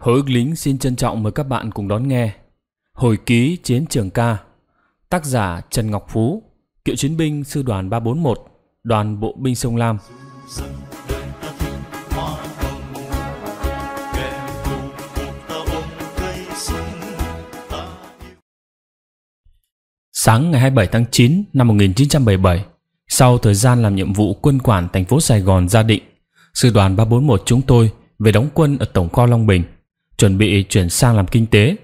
Hồ Lính xin trân trọng mời các bạn cùng đón nghe Hồi ký Chiến trường ca Tác giả Trần Ngọc Phú Cựu chiến binh sư đoàn 341 Đoàn Bộ binh Sông Lam Sáng ngày 27 tháng 9 năm 1977, sau thời gian làm nhiệm vụ quân quản thành phố Sài Gòn gia định, sư đoàn 341 chúng tôi về đóng quân ở Tổng kho Long Bình – chuẩn bị chuyển sang làm kinh tế,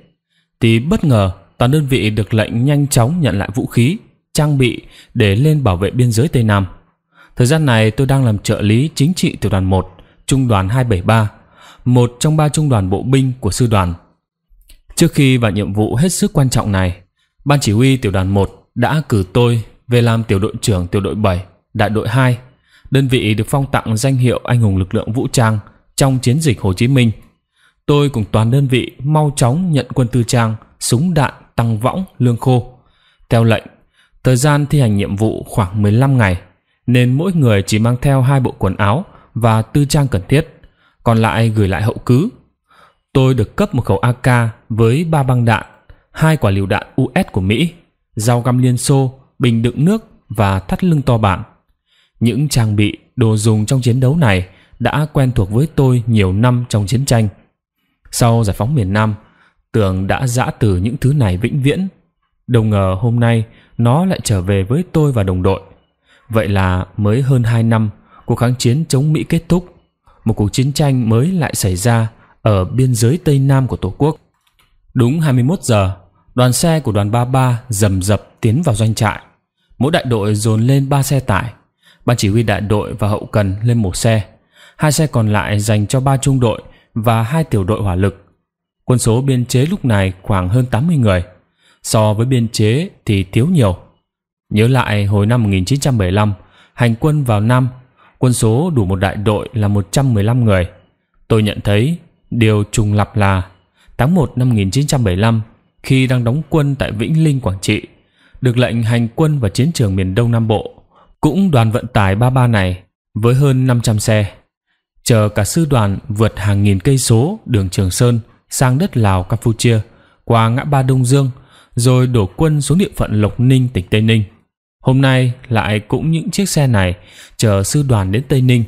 thì bất ngờ toàn đơn vị được lệnh nhanh chóng nhận lại vũ khí, trang bị để lên bảo vệ biên giới Tây Nam. Thời gian này tôi đang làm trợ lý chính trị tiểu đoàn một trung đoàn hai bảy ba một trong ba trung đoàn bộ binh của sư đoàn. Trước khi vào nhiệm vụ hết sức quan trọng này, ban chỉ huy tiểu đoàn một đã cử tôi về làm tiểu đội trưởng tiểu đội bảy đại đội hai Đơn vị được phong tặng danh hiệu anh hùng lực lượng vũ trang trong chiến dịch Hồ Chí Minh – Tôi cùng toàn đơn vị mau chóng nhận quân tư trang, súng đạn, tăng võng, lương khô. Theo lệnh, thời gian thi hành nhiệm vụ khoảng mười lăm ngày, nên mỗi người chỉ mang theo hai bộ quần áo và tư trang cần thiết, còn lại gửi lại hậu cứ. Tôi được cấp một khẩu AK với ba băng đạn, hai quả liều đạn US của Mỹ, dao găm Liên Xô, bình đựng nước và thắt lưng to bản. Những trang bị, đồ dùng trong chiến đấu này đã quen thuộc với tôi nhiều năm trong chiến tranh – sau giải phóng miền Nam, tưởng đã dã từ những thứ này vĩnh viễn. Đâu ngờ hôm nay nó lại trở về với tôi và đồng đội. Vậy là mới hơn hai năm, cuộc kháng chiến chống Mỹ kết thúc. Một cuộc chiến tranh mới lại xảy ra ở biên giới Tây Nam của Tổ quốc. Đúng 21 giờ, đoàn xe của đoàn 33 rầm rập tiến vào doanh trại. Mỗi đại đội dồn lên ba xe tải. Ban chỉ huy đại đội và hậu cần lên một xe. Hai xe còn lại dành cho ba trung đội – và hai tiểu đội hỏa lực. Quân số biên chế lúc này khoảng hơn 80 người. So với biên chế thì thiếu nhiều. Nhớ lại hồi năm 1975, hành quân vào Nam, quân số đủ một đại đội là 115 người. Tôi nhận thấy điều trùng lặp là tháng 1 năm 1975 khi đang đóng quân tại Vĩnh Linh, Quảng Trị, được lệnh hành quân vào chiến trường miền Đông Nam Bộ. Cũng đoàn vận tải 33 này với hơn 500 xe chờ cả sư đoàn vượt hàng nghìn cây số đường Trường Sơn sang đất Lào Campuchia qua ngã ba Đông Dương rồi đổ quân xuống địa phận Lộc Ninh tỉnh Tây Ninh. Hôm nay lại cũng những chiếc xe này chờ sư đoàn đến Tây Ninh.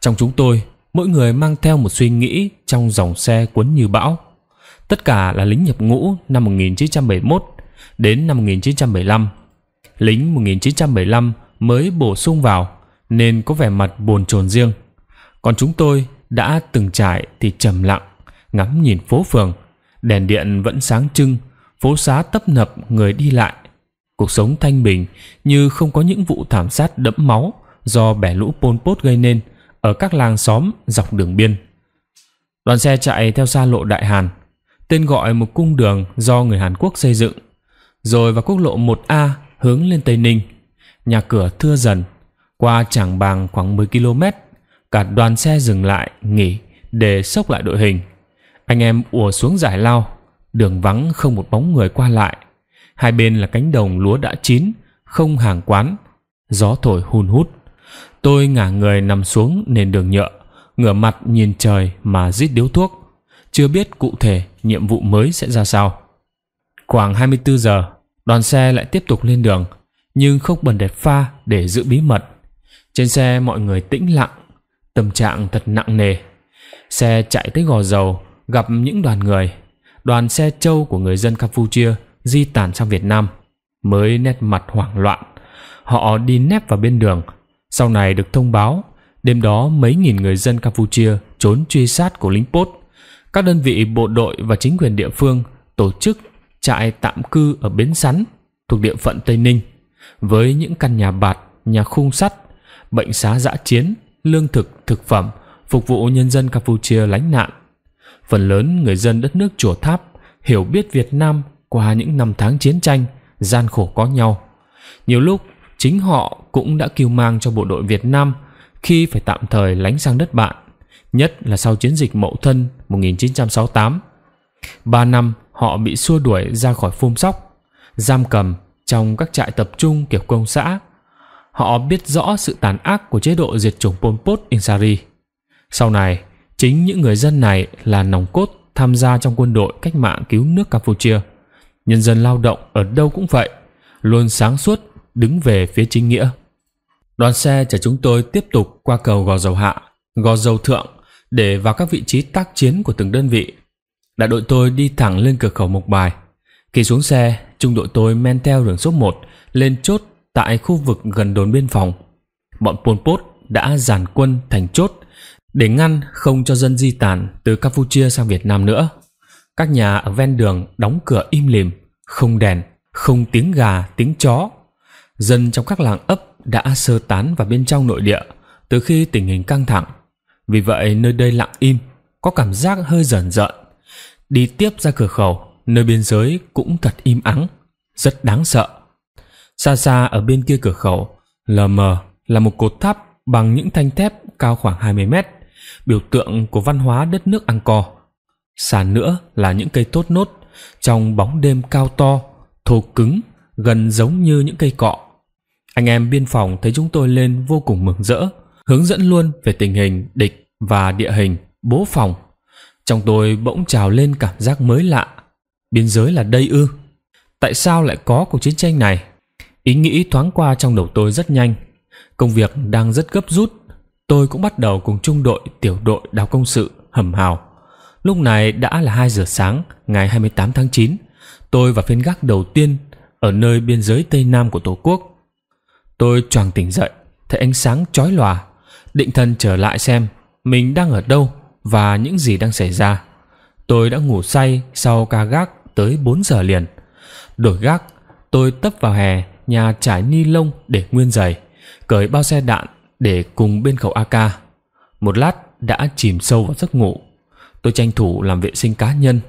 Trong chúng tôi, mỗi người mang theo một suy nghĩ trong dòng xe cuốn như bão. Tất cả là lính nhập ngũ năm 1971 đến năm 1975. Lính 1975 mới bổ sung vào nên có vẻ mặt buồn chồn riêng còn chúng tôi đã từng trải thì trầm lặng ngắm nhìn phố phường đèn điện vẫn sáng trưng phố xá tấp nập người đi lại cuộc sống thanh bình như không có những vụ thảm sát đẫm máu do bẻ lũ pol pot gây nên ở các làng xóm dọc đường biên đoàn xe chạy theo xa lộ đại hàn tên gọi một cung đường do người hàn quốc xây dựng rồi vào quốc lộ 1A hướng lên Tây Ninh. Nhà cửa thưa dần, qua Trảng bằng khoảng 10 km Cả đoàn xe dừng lại, nghỉ để sốc lại đội hình. Anh em ùa xuống giải lao, đường vắng không một bóng người qua lại. Hai bên là cánh đồng lúa đã chín, không hàng quán, gió thổi hun hút. Tôi ngả người nằm xuống nền đường nhựa, ngửa mặt nhìn trời mà rít điếu thuốc. Chưa biết cụ thể nhiệm vụ mới sẽ ra sao. Khoảng 24 giờ, đoàn xe lại tiếp tục lên đường, nhưng không bần đẹp pha để giữ bí mật. Trên xe mọi người tĩnh lặng Tâm trạng thật nặng nề. Xe chạy tới gò dầu, gặp những đoàn người. Đoàn xe châu của người dân Campuchia di tản sang Việt Nam. Mới nét mặt hoảng loạn. Họ đi nép vào bên đường. Sau này được thông báo, đêm đó mấy nghìn người dân Campuchia trốn truy sát của lính Pốt. Các đơn vị bộ đội và chính quyền địa phương tổ chức trại tạm cư ở Bến Sắn thuộc địa phận Tây Ninh với những căn nhà bạt, nhà khung sắt, bệnh xá dã chiến lương thực, thực phẩm phục vụ nhân dân Campuchia lánh nạn. Phần lớn người dân đất nước Chùa Tháp hiểu biết Việt Nam qua những năm tháng chiến tranh, gian khổ có nhau. Nhiều lúc chính họ cũng đã kêu mang cho bộ đội Việt Nam khi phải tạm thời lánh sang đất bạn, nhất là sau chiến dịch Mậu Thân 1968. Ba năm họ bị xua đuổi ra khỏi phum sóc, giam cầm trong các trại tập trung kiểu công xã họ biết rõ sự tàn ác của chế độ diệt chủng Pol Pot Insari. Sau này, chính những người dân này là nòng cốt tham gia trong quân đội cách mạng cứu nước Campuchia. Nhân dân lao động ở đâu cũng vậy, luôn sáng suốt đứng về phía chính nghĩa. Đoàn xe chở chúng tôi tiếp tục qua cầu Gò Dầu Hạ, Gò Dầu Thượng để vào các vị trí tác chiến của từng đơn vị. Đại đội tôi đi thẳng lên cửa khẩu Mộc Bài. Khi xuống xe, trung đội tôi men theo đường số 1 lên chốt tại khu vực gần đồn biên phòng. Bọn Pol Pot đã giàn quân thành chốt để ngăn không cho dân di tản từ Campuchia sang Việt Nam nữa. Các nhà ở ven đường đóng cửa im lìm, không đèn, không tiếng gà, tiếng chó. Dân trong các làng ấp đã sơ tán vào bên trong nội địa từ khi tình hình căng thẳng. Vì vậy nơi đây lặng im, có cảm giác hơi rờn dợn. Đi tiếp ra cửa khẩu, nơi biên giới cũng thật im ắng, rất đáng sợ. Xa xa ở bên kia cửa khẩu, lờ mờ là một cột tháp bằng những thanh thép cao khoảng 20 mét, biểu tượng của văn hóa đất nước Angkor. Xa nữa là những cây tốt nốt, trong bóng đêm cao to, thô cứng, gần giống như những cây cọ. Anh em biên phòng thấy chúng tôi lên vô cùng mừng rỡ, hướng dẫn luôn về tình hình địch và địa hình bố phòng. Trong tôi bỗng trào lên cảm giác mới lạ. Biên giới là đây ư? Tại sao lại có cuộc chiến tranh này? Ý nghĩ thoáng qua trong đầu tôi rất nhanh. Công việc đang rất gấp rút. Tôi cũng bắt đầu cùng trung đội, tiểu đội đào công sự, hầm hào. Lúc này đã là 2 giờ sáng, ngày 28 tháng 9. Tôi vào phiên gác đầu tiên ở nơi biên giới Tây Nam của Tổ quốc. Tôi choàng tỉnh dậy, thấy ánh sáng chói lòa. Định thần trở lại xem mình đang ở đâu và những gì đang xảy ra. Tôi đã ngủ say sau ca gác tới 4 giờ liền. Đổi gác, tôi tấp vào hè nhà trải ni lông để nguyên giày, cởi bao xe đạn để cùng bên khẩu AK. Một lát đã chìm sâu vào giấc ngủ. Tôi tranh thủ làm vệ sinh cá nhân.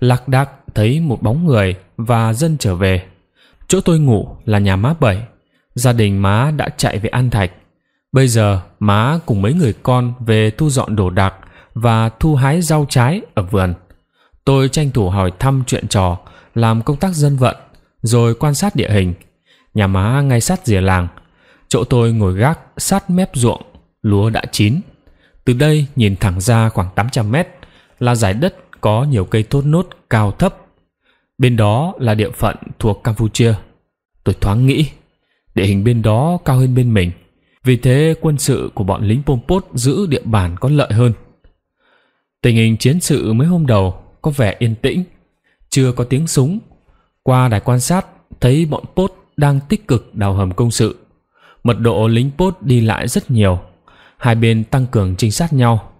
Lạc đạc thấy một bóng người và dân trở về. Chỗ tôi ngủ là nhà má bảy. Gia đình má đã chạy về An Thạch. Bây giờ má cùng mấy người con về thu dọn đồ đạc và thu hái rau trái ở vườn. Tôi tranh thủ hỏi thăm chuyện trò, làm công tác dân vận, rồi quan sát địa hình – nhà má ngay sát rìa làng chỗ tôi ngồi gác sát mép ruộng lúa đã chín từ đây nhìn thẳng ra khoảng 800 mét là giải đất có nhiều cây thốt nốt cao thấp bên đó là địa phận thuộc campuchia tôi thoáng nghĩ địa hình bên đó cao hơn bên mình vì thế quân sự của bọn lính pol pot giữ địa bàn có lợi hơn tình hình chiến sự mấy hôm đầu có vẻ yên tĩnh chưa có tiếng súng qua đài quan sát thấy bọn pot đang tích cực đào hầm công sự. Mật độ lính post đi lại rất nhiều. Hai bên tăng cường trinh sát nhau.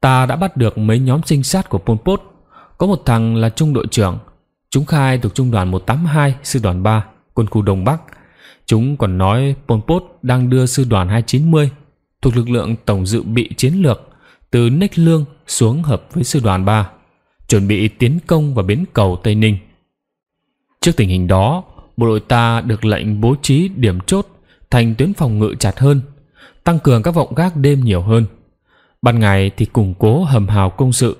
Ta đã bắt được mấy nhóm trinh sát của Pol Pot. Có một thằng là trung đội trưởng. Chúng khai thuộc trung đoàn 182, sư đoàn 3, quân khu Đông Bắc. Chúng còn nói Pol Pot đang đưa sư đoàn 290 thuộc lực lượng tổng dự bị chiến lược từ Nách Lương xuống hợp với sư đoàn 3, chuẩn bị tiến công vào bến cầu Tây Ninh. Trước tình hình đó, bộ đội ta được lệnh bố trí điểm chốt thành tuyến phòng ngự chặt hơn, tăng cường các vọng gác đêm nhiều hơn. Ban ngày thì củng cố hầm hào công sự,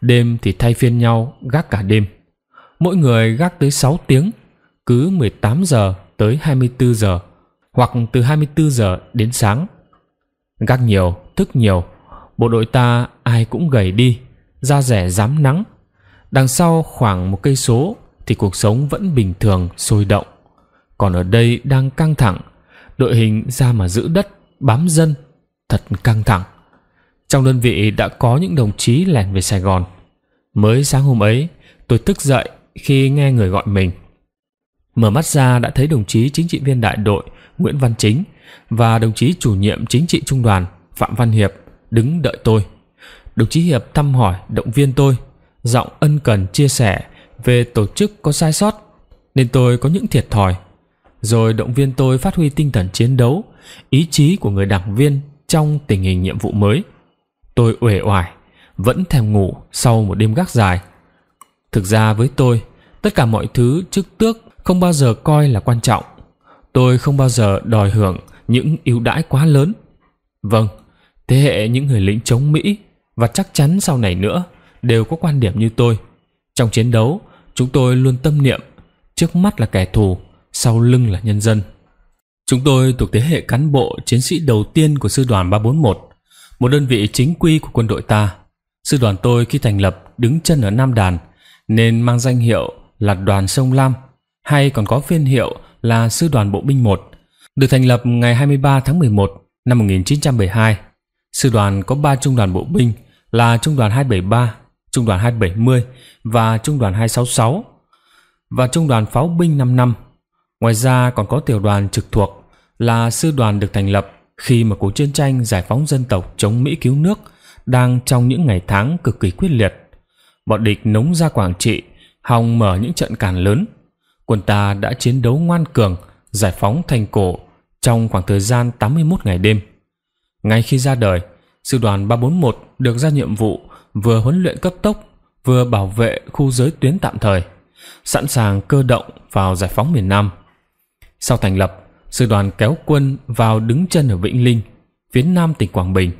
đêm thì thay phiên nhau gác cả đêm. Mỗi người gác tới sáu tiếng, cứ mười tám giờ tới hai mươi bốn giờ, hoặc từ hai mươi bốn giờ đến sáng. Gác nhiều, thức nhiều, bộ đội ta ai cũng gầy đi, da rẻ dám nắng. Đằng sau khoảng một cây số thì cuộc sống vẫn bình thường sôi động còn ở đây đang căng thẳng đội hình ra mà giữ đất bám dân thật căng thẳng trong đơn vị đã có những đồng chí lẻn về sài gòn mới sáng hôm ấy tôi thức dậy khi nghe người gọi mình mở mắt ra đã thấy đồng chí chính trị viên đại đội nguyễn văn chính và đồng chí chủ nhiệm chính trị trung đoàn phạm văn hiệp đứng đợi tôi đồng chí hiệp thăm hỏi động viên tôi giọng ân cần chia sẻ về tổ chức có sai sót nên tôi có những thiệt thòi rồi động viên tôi phát huy tinh thần chiến đấu ý chí của người đảng viên trong tình hình nhiệm vụ mới tôi uể oải vẫn thèm ngủ sau một đêm gác dài thực ra với tôi tất cả mọi thứ trước tước không bao giờ coi là quan trọng tôi không bao giờ đòi hưởng những ưu đãi quá lớn vâng thế hệ những người lính chống mỹ và chắc chắn sau này nữa đều có quan điểm như tôi trong chiến đấu Chúng tôi luôn tâm niệm, trước mắt là kẻ thù, sau lưng là nhân dân. Chúng tôi thuộc thế hệ cán bộ chiến sĩ đầu tiên của sư đoàn 341, một đơn vị chính quy của quân đội ta. Sư đoàn tôi khi thành lập đứng chân ở Nam Đàn nên mang danh hiệu là Đoàn Sông Lam hay còn có phiên hiệu là Sư đoàn Bộ binh 1, được thành lập ngày 23 tháng 11 năm 1972. Sư đoàn có 3 trung đoàn bộ binh là Trung đoàn 273, Trung đoàn 270 và Trung đoàn 266 và Trung đoàn Pháo binh 5 năm. Ngoài ra còn có tiểu đoàn trực thuộc là sư đoàn được thành lập khi mà cuộc chiến tranh giải phóng dân tộc chống Mỹ cứu nước đang trong những ngày tháng cực kỳ quyết liệt. Bọn địch nống ra Quảng Trị, hòng mở những trận càn lớn. Quân ta đã chiến đấu ngoan cường, giải phóng thành cổ trong khoảng thời gian 81 ngày đêm. Ngay khi ra đời, sư đoàn 341 được ra nhiệm vụ vừa huấn luyện cấp tốc, vừa bảo vệ khu giới tuyến tạm thời, sẵn sàng cơ động vào giải phóng miền Nam. Sau thành lập, sư đoàn kéo quân vào đứng chân ở Vĩnh Linh, phía nam tỉnh Quảng Bình.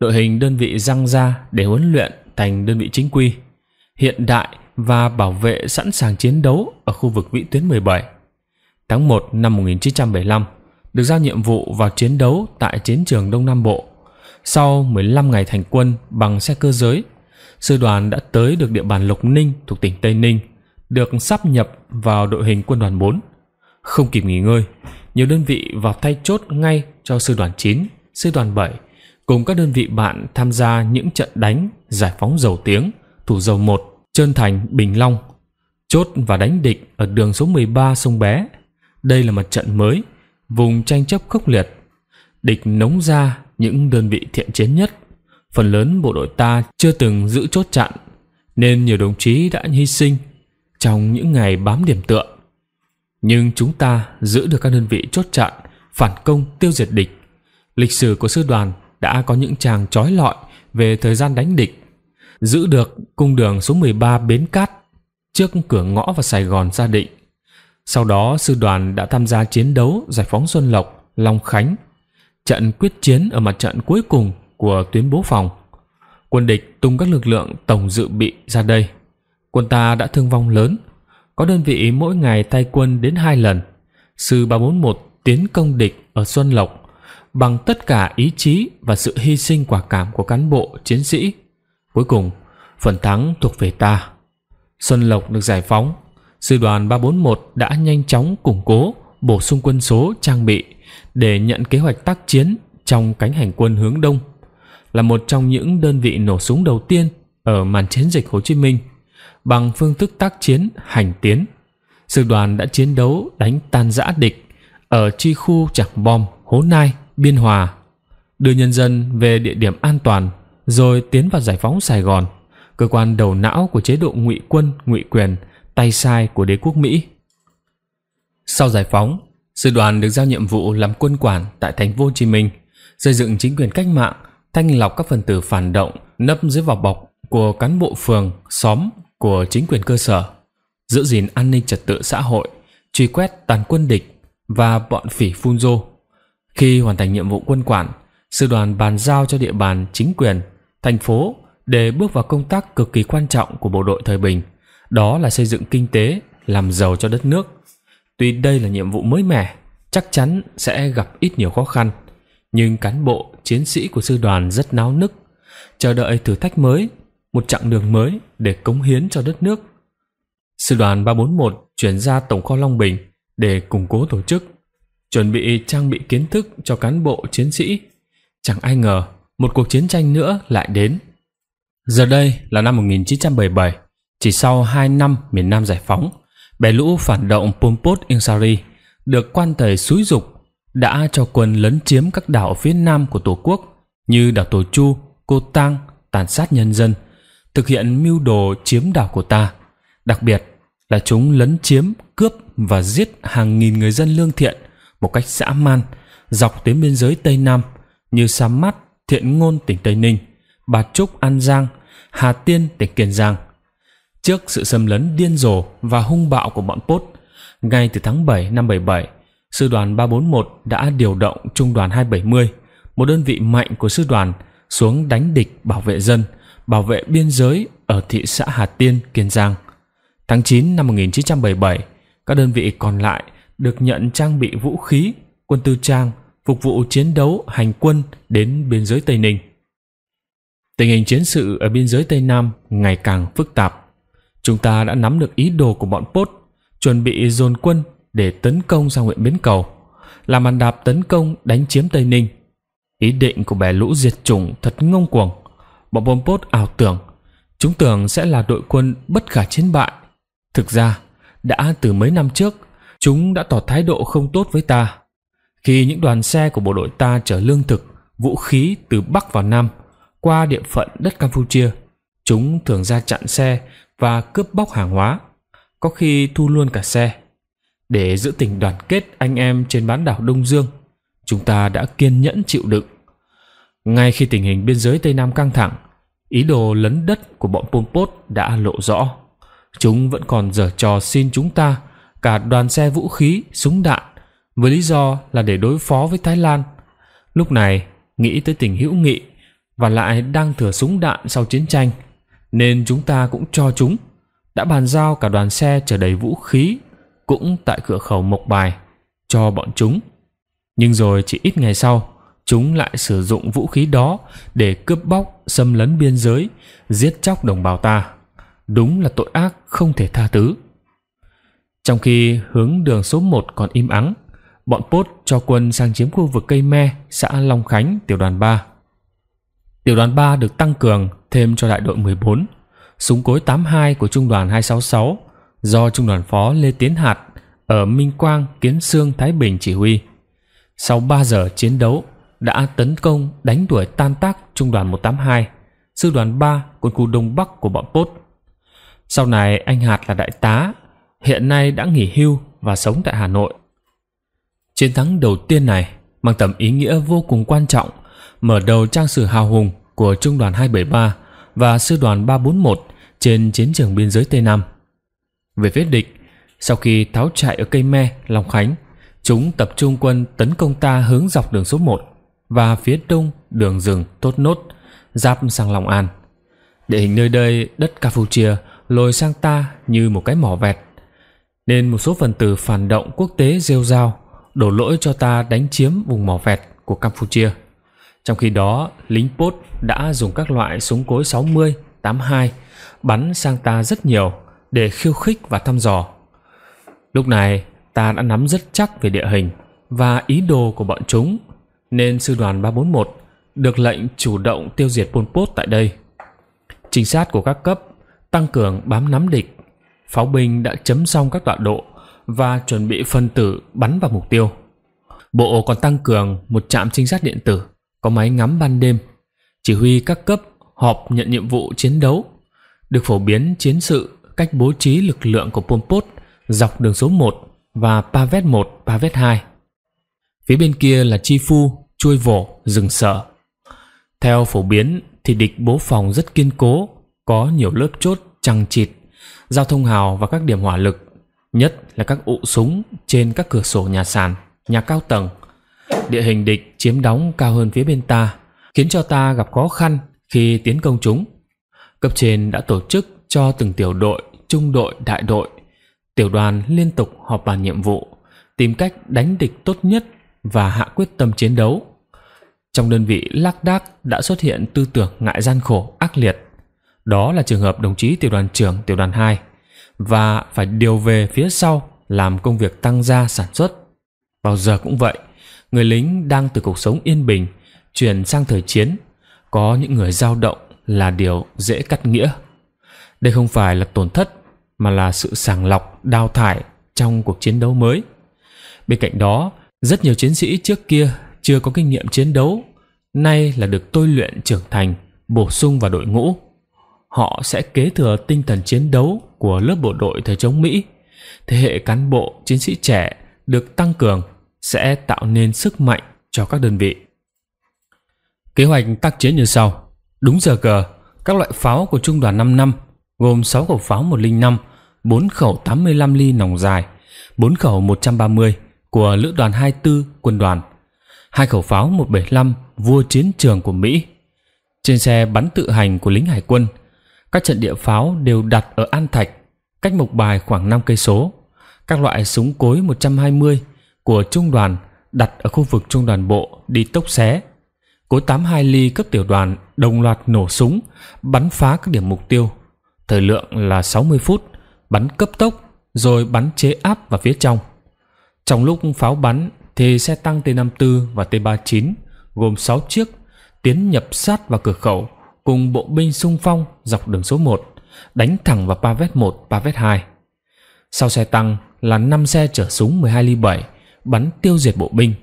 Đội hình đơn vị răng ra để huấn luyện thành đơn vị chính quy, hiện đại và bảo vệ sẵn sàng chiến đấu ở khu vực vĩ tuyến 17. Tháng 1 năm 1975, được giao nhiệm vụ vào chiến đấu tại chiến trường Đông Nam Bộ sau 15 ngày thành quân bằng xe cơ giới, sư đoàn đã tới được địa bàn Lộc Ninh thuộc tỉnh Tây Ninh, được sắp nhập vào đội hình quân đoàn 4. Không kịp nghỉ ngơi, nhiều đơn vị vào thay chốt ngay cho sư đoàn 9, sư đoàn 7 cùng các đơn vị bạn tham gia những trận đánh giải phóng dầu tiếng, thủ dầu 1, Trơn Thành, Bình Long, chốt và đánh địch ở đường số 13 sông Bé. Đây là mặt trận mới, vùng tranh chấp khốc liệt. Địch nóng ra những đơn vị thiện chiến nhất. Phần lớn bộ đội ta chưa từng giữ chốt chặn, nên nhiều đồng chí đã hy sinh trong những ngày bám điểm tựa. Nhưng chúng ta giữ được các đơn vị chốt chặn, phản công tiêu diệt địch. Lịch sử của sư đoàn đã có những tràng trói lọi về thời gian đánh địch. Giữ được cung đường số 13 Bến Cát trước cửa ngõ vào Sài Gòn gia định. Sau đó sư đoàn đã tham gia chiến đấu giải phóng Xuân Lộc, Long Khánh trận quyết chiến ở mặt trận cuối cùng của tuyến bố phòng. Quân địch tung các lực lượng tổng dự bị ra đây. Quân ta đã thương vong lớn, có đơn vị mỗi ngày tay quân đến hai lần. Sư ba bốn một tiến công địch ở Xuân Lộc bằng tất cả ý chí và sự hy sinh quả cảm của cán bộ, chiến sĩ. Cuối cùng, phần thắng thuộc về ta. Xuân Lộc được giải phóng, sư đoàn ba bốn một đã nhanh chóng củng cố, bổ sung quân số trang bị để nhận kế hoạch tác chiến trong cánh hành quân hướng đông là một trong những đơn vị nổ súng đầu tiên ở màn chiến dịch Hồ Chí Minh bằng phương thức tác chiến hành tiến. Sư đoàn đã chiến đấu đánh tan rã địch ở chi khu Trảng Bom, Hố Nai, Biên Hòa, đưa nhân dân về địa điểm an toàn rồi tiến vào giải phóng Sài Gòn, cơ quan đầu não của chế độ ngụy quân, ngụy quyền, tay sai của đế quốc Mỹ. Sau giải phóng, Sư đoàn được giao nhiệm vụ làm quân quản tại thành phố Hồ Chí Minh, xây dựng chính quyền cách mạng, thanh lọc các phần tử phản động nấp dưới vỏ bọc của cán bộ phường, xóm, của chính quyền cơ sở, giữ gìn an ninh trật tự xã hội, truy quét tàn quân địch và bọn phỉ phun rô. Khi hoàn thành nhiệm vụ quân quản, sư đoàn bàn giao cho địa bàn chính quyền, thành phố để bước vào công tác cực kỳ quan trọng của bộ đội thời bình, đó là xây dựng kinh tế, làm giàu cho đất nước. Tuy đây là nhiệm vụ mới mẻ, chắc chắn sẽ gặp ít nhiều khó khăn, nhưng cán bộ, chiến sĩ của sư đoàn rất náo nức, chờ đợi thử thách mới, một chặng đường mới để cống hiến cho đất nước. Sư đoàn 341 chuyển ra Tổng kho Long Bình để củng cố tổ chức, chuẩn bị trang bị kiến thức cho cán bộ chiến sĩ. Chẳng ai ngờ một cuộc chiến tranh nữa lại đến. Giờ đây là năm 1977, chỉ sau 2 năm miền Nam giải phóng, bè lũ phản động Pompot Insari được quan thầy xúi dục đã cho quân lấn chiếm các đảo phía nam của Tổ quốc như đảo Tổ Chu, Cô Tăng, tàn sát nhân dân, thực hiện mưu đồ chiếm đảo của ta. Đặc biệt là chúng lấn chiếm, cướp và giết hàng nghìn người dân lương thiện một cách dã man dọc tuyến biên giới Tây Nam như Sa Mát, Thiện Ngôn tỉnh Tây Ninh, Bà Trúc An Giang, Hà Tiên tỉnh Kiên Giang – Trước sự xâm lấn điên rồ và hung bạo của bọn Pốt, ngay từ tháng 7 năm 77, sư đoàn 341 đã điều động trung đoàn 270, một đơn vị mạnh của sư đoàn, xuống đánh địch bảo vệ dân, bảo vệ biên giới ở thị xã Hà Tiên, Kiên Giang. Tháng 9 năm 1977, các đơn vị còn lại được nhận trang bị vũ khí, quân tư trang, phục vụ chiến đấu hành quân đến biên giới Tây Ninh. Tình hình chiến sự ở biên giới Tây Nam ngày càng phức tạp. Chúng ta đã nắm được ý đồ của bọn Pốt, chuẩn bị dồn quân để tấn công sang huyện Bến Cầu, làm màn đạp tấn công đánh chiếm Tây Ninh. Ý định của bè lũ diệt chủng thật ngông cuồng. Bọn bom Pot ảo tưởng, chúng tưởng sẽ là đội quân bất khả chiến bại. Thực ra, đã từ mấy năm trước, chúng đã tỏ thái độ không tốt với ta. Khi những đoàn xe của bộ đội ta chở lương thực, vũ khí từ Bắc vào Nam, qua địa phận đất Campuchia, chúng thường ra chặn xe và cướp bóc hàng hóa, có khi thu luôn cả xe. Để giữ tình đoàn kết anh em trên bán đảo Đông Dương, chúng ta đã kiên nhẫn chịu đựng. Ngay khi tình hình biên giới Tây Nam căng thẳng, ý đồ lấn đất của bọn Pol Pot đã lộ rõ. Chúng vẫn còn giở trò xin chúng ta cả đoàn xe vũ khí, súng đạn với lý do là để đối phó với Thái Lan. Lúc này, nghĩ tới tình hữu nghị và lại đang thừa súng đạn sau chiến tranh – nên chúng ta cũng cho chúng đã bàn giao cả đoàn xe chở đầy vũ khí cũng tại cửa khẩu Mộc Bài cho bọn chúng. Nhưng rồi chỉ ít ngày sau, chúng lại sử dụng vũ khí đó để cướp bóc, xâm lấn biên giới, giết chóc đồng bào ta. Đúng là tội ác không thể tha thứ. Trong khi hướng đường số 1 còn im ắng, bọn Pốt cho quân sang chiếm khu vực cây me, xã Long Khánh, tiểu đoàn 3. Tiểu đoàn 3 được tăng cường thêm cho đại đội 14, súng cối 82 của trung đoàn 266 do trung đoàn phó Lê Tiến Hạt ở Minh Quang, Kiến Sương, Thái Bình chỉ huy. Sau 3 giờ chiến đấu, đã tấn công đánh đuổi tan tác trung đoàn 182, sư đoàn 3 quân khu Đông Bắc của bọn Pốt. Sau này anh Hạt là đại tá, hiện nay đã nghỉ hưu và sống tại Hà Nội. Chiến thắng đầu tiên này mang tầm ý nghĩa vô cùng quan trọng, mở đầu trang sử hào hùng của Trung đoàn 273 và Sư đoàn 341 trên chiến trường biên giới Tây Nam. Về phía địch, sau khi tháo chạy ở cây me, Long Khánh, chúng tập trung quân tấn công ta hướng dọc đường số 1 và phía đông đường rừng Tốt Nốt, giáp sang Long An. Địa hình nơi đây, đất Campuchia lồi sang ta như một cái mỏ vẹt. Nên một số phần tử phản động quốc tế rêu rao đổ lỗi cho ta đánh chiếm vùng mỏ vẹt của Campuchia. Trong khi đó, lính Pốt đã dùng các loại súng cối 60, 82 bắn sang ta rất nhiều để khiêu khích và thăm dò. Lúc này, ta đã nắm rất chắc về địa hình và ý đồ của bọn chúng, nên sư đoàn 341 được lệnh chủ động tiêu diệt Pol Pot tại đây. Trinh sát của các cấp tăng cường bám nắm địch, pháo binh đã chấm xong các tọa độ và chuẩn bị phân tử bắn vào mục tiêu. Bộ còn tăng cường một trạm trinh sát điện tử có máy ngắm ban đêm, chỉ huy các cấp họp nhận nhiệm vụ chiến đấu, được phổ biến chiến sự cách bố trí lực lượng của Pol Pot dọc đường số một và Pavet 1, Pavet hai. Phía bên kia là Chi Phu, Chuôi Vổ, rừng sở. Theo phổ biến thì địch bố phòng rất kiên cố, có nhiều lớp chốt chằng chịt, giao thông hào và các điểm hỏa lực, nhất là các ụ súng trên các cửa sổ nhà sàn, nhà cao tầng Địa hình địch chiếm đóng cao hơn phía bên ta, khiến cho ta gặp khó khăn khi tiến công chúng. Cấp trên đã tổ chức cho từng tiểu đội, trung đội, đại đội, tiểu đoàn liên tục họp bàn nhiệm vụ, tìm cách đánh địch tốt nhất và hạ quyết tâm chiến đấu. Trong đơn vị lác đác đã xuất hiện tư tưởng ngại gian khổ, ác liệt. Đó là trường hợp đồng chí tiểu đoàn trưởng tiểu đoàn hai và phải điều về phía sau làm công việc tăng gia sản xuất. Bao giờ cũng vậy, người lính đang từ cuộc sống yên bình chuyển sang thời chiến, có những người dao động là điều dễ cắt nghĩa. Đây không phải là tổn thất mà là sự sàng lọc, đào thải trong cuộc chiến đấu mới. Bên cạnh đó, rất nhiều chiến sĩ trước kia chưa có kinh nghiệm chiến đấu, nay là được tôi luyện trưởng thành, bổ sung vào đội ngũ. Họ sẽ kế thừa tinh thần chiến đấu của lớp bộ đội thời chống Mỹ. Thế hệ cán bộ, chiến sĩ trẻ được tăng cường sẽ tạo nên sức mạnh cho các đơn vị. Kế hoạch tác chiến như sau. Đúng giờ cờ, các loại pháo của trung đoàn 5 năm gồm 6 khẩu pháo 105, 4 khẩu 85 ly nòng dài, 4 khẩu 130 của lữ đoàn 24 quân đoàn, hai khẩu pháo 175 vua chiến trường của Mỹ. Trên xe bắn tự hành của lính hải quân, các trận địa pháo đều đặt ở An Thạch, cách Mộc Bài khoảng 5 cây số. Các loại súng cối 120 của trung đoàn đặt ở khu vực trung đoàn bộ đi tốc xé. Cối 82 ly cấp tiểu đoàn đồng loạt nổ súng, bắn phá các điểm mục tiêu. Thời lượng là 60 phút, bắn cấp tốc, rồi bắn chế áp vào phía trong. Trong lúc pháo bắn thì xe tăng T-54 và T-39 gồm 6 chiếc tiến nhập sát vào cửa khẩu cùng bộ binh sung phong dọc đường số 1, đánh thẳng vào Pavet 1, Pavet 2. Sau xe tăng là 5 xe chở súng 12 ly 7 bắn tiêu diệt bộ binh.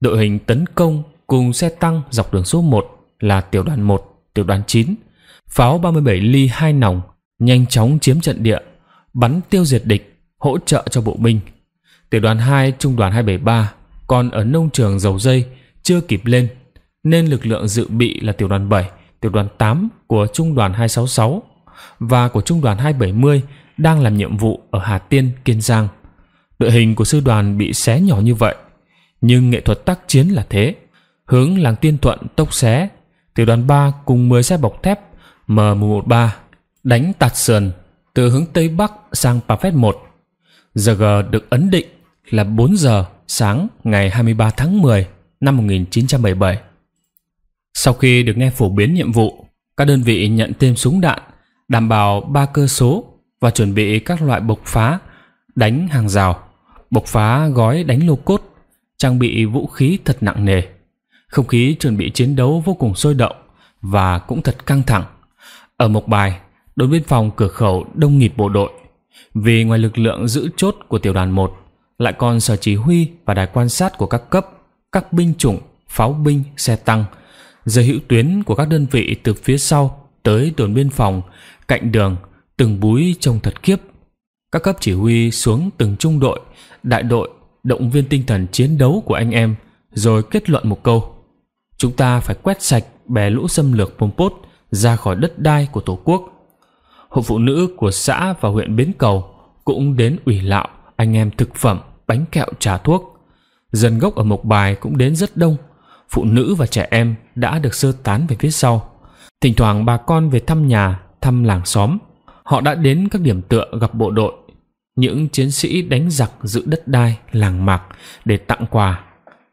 Đội hình tấn công cùng xe tăng dọc đường số 1 là tiểu đoàn 1, tiểu đoàn 9, pháo 37 ly hai nòng nhanh chóng chiếm trận địa, bắn tiêu diệt địch, hỗ trợ cho bộ binh. Tiểu đoàn 2 trung đoàn 273 còn ở nông trường dầu dây chưa kịp lên nên lực lượng dự bị là tiểu đoàn 7, tiểu đoàn 8 của trung đoàn 266 và của trung đoàn 270 đang làm nhiệm vụ ở Hà Tiên, Kiên Giang. Đội hình của sư đoàn bị xé nhỏ như vậy, nhưng nghệ thuật tác chiến là thế. Hướng làng tiên thuận tốc xé, tiểu đoàn ba cùng mười xe bọc thép m một ba đánh tạt sườn từ hướng Tây Bắc sang Parfait một Giờ G được ấn định là bốn giờ sáng ngày hai mươi ba tháng mười năm một nghìn chín trăm bảy bảy Sau khi được nghe phổ biến nhiệm vụ, các đơn vị nhận thêm súng đạn, đảm bảo ba cơ số và chuẩn bị các loại bộc phá, đánh hàng rào bộc phá gói đánh lô cốt, trang bị vũ khí thật nặng nề. Không khí chuẩn bị chiến đấu vô cùng sôi động và cũng thật căng thẳng. Ở Mộc Bài, đồn biên phòng cửa khẩu đông nghịt bộ đội. Vì ngoài lực lượng giữ chốt của tiểu đoàn một lại còn sở chỉ huy và đài quan sát của các cấp, các binh chủng, pháo binh, xe tăng, giờ hữu tuyến của các đơn vị từ phía sau tới đồn biên phòng, cạnh đường, từng búi trông thật kiếp các cấp chỉ huy xuống từng trung đội, đại đội, động viên tinh thần chiến đấu của anh em, rồi kết luận một câu. Chúng ta phải quét sạch bè lũ xâm lược Pol Pot ra khỏi đất đai của Tổ quốc. Hội phụ nữ của xã và huyện Bến Cầu cũng đến ủy lạo anh em thực phẩm, bánh kẹo trà thuốc. Dân gốc ở Mộc Bài cũng đến rất đông. Phụ nữ và trẻ em đã được sơ tán về phía sau. Thỉnh thoảng bà con về thăm nhà, thăm làng xóm. Họ đã đến các điểm tựa gặp bộ đội những chiến sĩ đánh giặc giữ đất đai làng mạc để tặng quà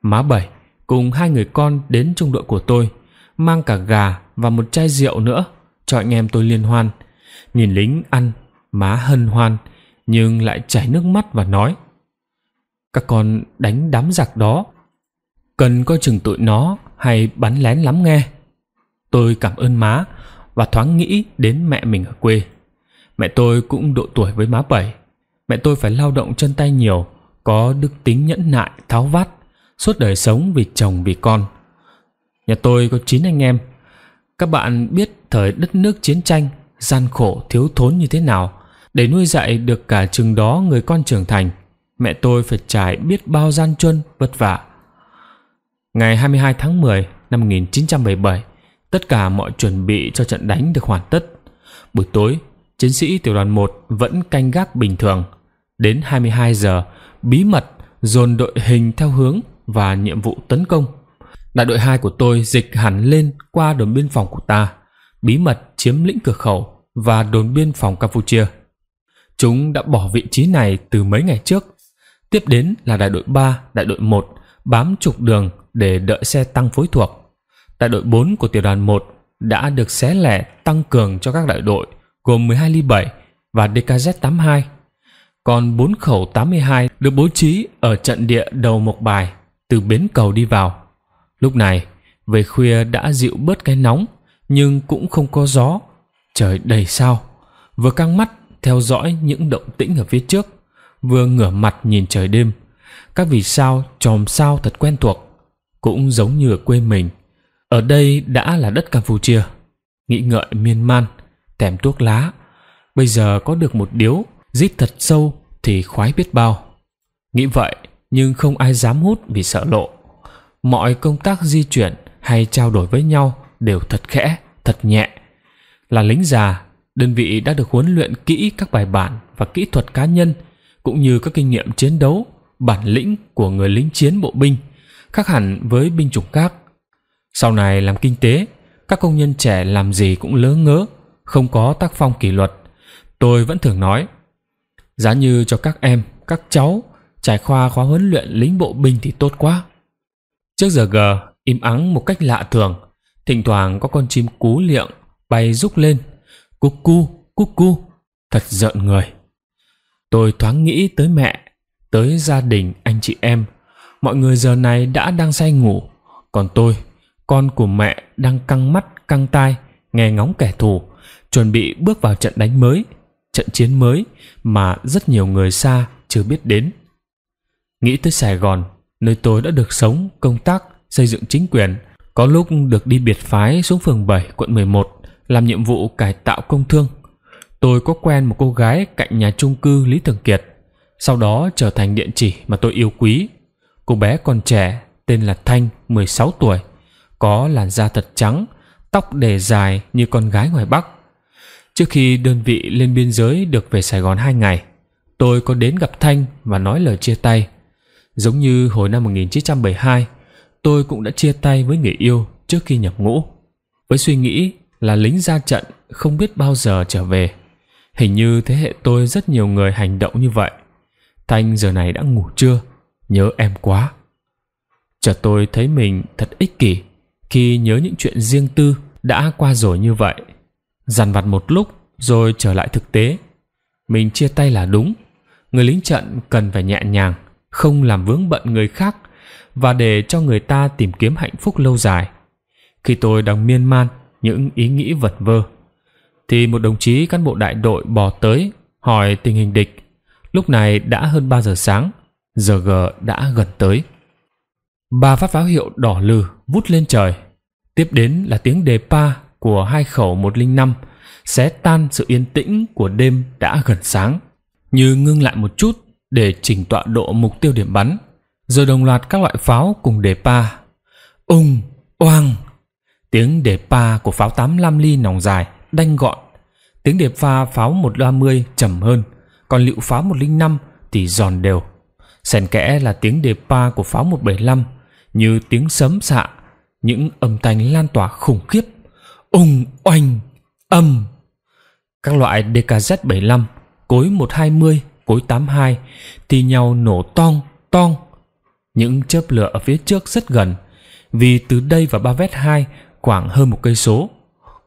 má bảy cùng hai người con đến trung đội của tôi mang cả gà và một chai rượu nữa cho anh em tôi liên hoan nhìn lính ăn má hân hoan nhưng lại chảy nước mắt và nói các con đánh đám giặc đó cần coi chừng tụi nó hay bắn lén lắm nghe tôi cảm ơn má và thoáng nghĩ đến mẹ mình ở quê mẹ tôi cũng độ tuổi với má bảy mẹ tôi phải lao động chân tay nhiều, có đức tính nhẫn nại, tháo vát, suốt đời sống vì chồng vì con. Nhà tôi có chín anh em. Các bạn biết thời đất nước chiến tranh, gian khổ thiếu thốn như thế nào để nuôi dạy được cả chừng đó người con trưởng thành. Mẹ tôi phải trải biết bao gian truân vất vả. Ngày 22 tháng 10 năm 1977, tất cả mọi chuẩn bị cho trận đánh được hoàn tất. Buổi tối, chiến sĩ tiểu đoàn 1 vẫn canh gác bình thường. Đến 22 giờ, bí mật dồn đội hình theo hướng và nhiệm vụ tấn công. Đại đội 2 của tôi dịch hẳn lên qua đồn biên phòng của ta, bí mật chiếm lĩnh cửa khẩu và đồn biên phòng Campuchia. Chúng đã bỏ vị trí này từ mấy ngày trước. Tiếp đến là đại đội 3, đại đội 1 bám trục đường để đợi xe tăng phối thuộc. Đại đội 4 của tiểu đoàn 1 đã được xé lẻ tăng cường cho các đại đội – gồm 12 ly 7 và DKZ 82. Còn 4 khẩu 82 được bố trí ở trận địa đầu Mộc Bài từ bến cầu đi vào. Lúc này, về khuya đã dịu bớt cái nóng nhưng cũng không có gió. Trời đầy sao. Vừa căng mắt theo dõi những động tĩnh ở phía trước, vừa ngửa mặt nhìn trời đêm. Các vì sao tròm sao thật quen thuộc, cũng giống như ở quê mình. Ở đây đã là đất Campuchia. Nghĩ ngợi miên man, thèm thuốc lá bây giờ có được một điếu rít thật sâu thì khoái biết bao nghĩ vậy nhưng không ai dám hút vì sợ lộ mọi công tác di chuyển hay trao đổi với nhau đều thật khẽ thật nhẹ là lính già đơn vị đã được huấn luyện kỹ các bài bản và kỹ thuật cá nhân cũng như các kinh nghiệm chiến đấu bản lĩnh của người lính chiến bộ binh khác hẳn với binh chủng khác sau này làm kinh tế các công nhân trẻ làm gì cũng lớ ngớ không có tác phong kỷ luật. Tôi vẫn thường nói, giá như cho các em, các cháu trải qua khóa huấn luyện lính bộ binh thì tốt quá. Trước giờ G, im ắng một cách lạ thường, thỉnh thoảng có con chim cú liệng bay rúc lên, cú cu, cú cu, thật giận người. Tôi thoáng nghĩ tới mẹ, tới gia đình, anh chị em. Mọi người giờ này đã đang say ngủ, còn tôi, con của mẹ đang căng mắt, căng tai, nghe ngóng kẻ thù, chuẩn bị bước vào trận đánh mới trận chiến mới mà rất nhiều người xa chưa biết đến nghĩ tới sài gòn nơi tôi đã được sống công tác xây dựng chính quyền có lúc được đi biệt phái xuống phường 7 quận 11 làm nhiệm vụ cải tạo công thương tôi có quen một cô gái cạnh nhà chung cư lý thường kiệt sau đó trở thành địa chỉ mà tôi yêu quý cô bé còn trẻ tên là thanh 16 tuổi có làn da thật trắng tóc để dài như con gái ngoài bắc Trước khi đơn vị lên biên giới được về Sài Gòn 2 ngày, tôi có đến gặp Thanh và nói lời chia tay. Giống như hồi năm 1972, tôi cũng đã chia tay với người yêu trước khi nhập ngũ. Với suy nghĩ là lính ra trận không biết bao giờ trở về. Hình như thế hệ tôi rất nhiều người hành động như vậy. Thanh giờ này đã ngủ chưa? Nhớ em quá. chờ tôi thấy mình thật ích kỷ khi nhớ những chuyện riêng tư đã qua rồi như vậy dằn vặt một lúc rồi trở lại thực tế. Mình chia tay là đúng. Người lính trận cần phải nhẹ nhàng, không làm vướng bận người khác và để cho người ta tìm kiếm hạnh phúc lâu dài. Khi tôi đang miên man những ý nghĩ vật vơ, thì một đồng chí cán bộ đại đội bò tới hỏi tình hình địch. Lúc này đã hơn 3 giờ sáng, giờ G đã gần tới. Ba phát pháo hiệu đỏ lừ vút lên trời, tiếp đến là tiếng đề pa của hai khẩu 105 xé tan sự yên tĩnh của đêm đã gần sáng. Như ngưng lại một chút để chỉnh tọa độ mục tiêu điểm bắn, rồi đồng loạt các loại pháo cùng đề pa. Ung, oang, tiếng đề pa của pháo 85 ly nòng dài, đanh gọn. Tiếng đề pha pháo 130 trầm hơn, còn liệu pháo 105 thì giòn đều. Xen kẽ là tiếng đề pa của pháo 175 như tiếng sấm xạ, những âm thanh lan tỏa khủng khiếp Ung oanh âm Các loại DKZ75 Cối 120 Cối 82 Thì nhau nổ tong tong Những chớp lửa ở phía trước rất gần Vì từ đây và ba vét 2 Khoảng hơn một cây số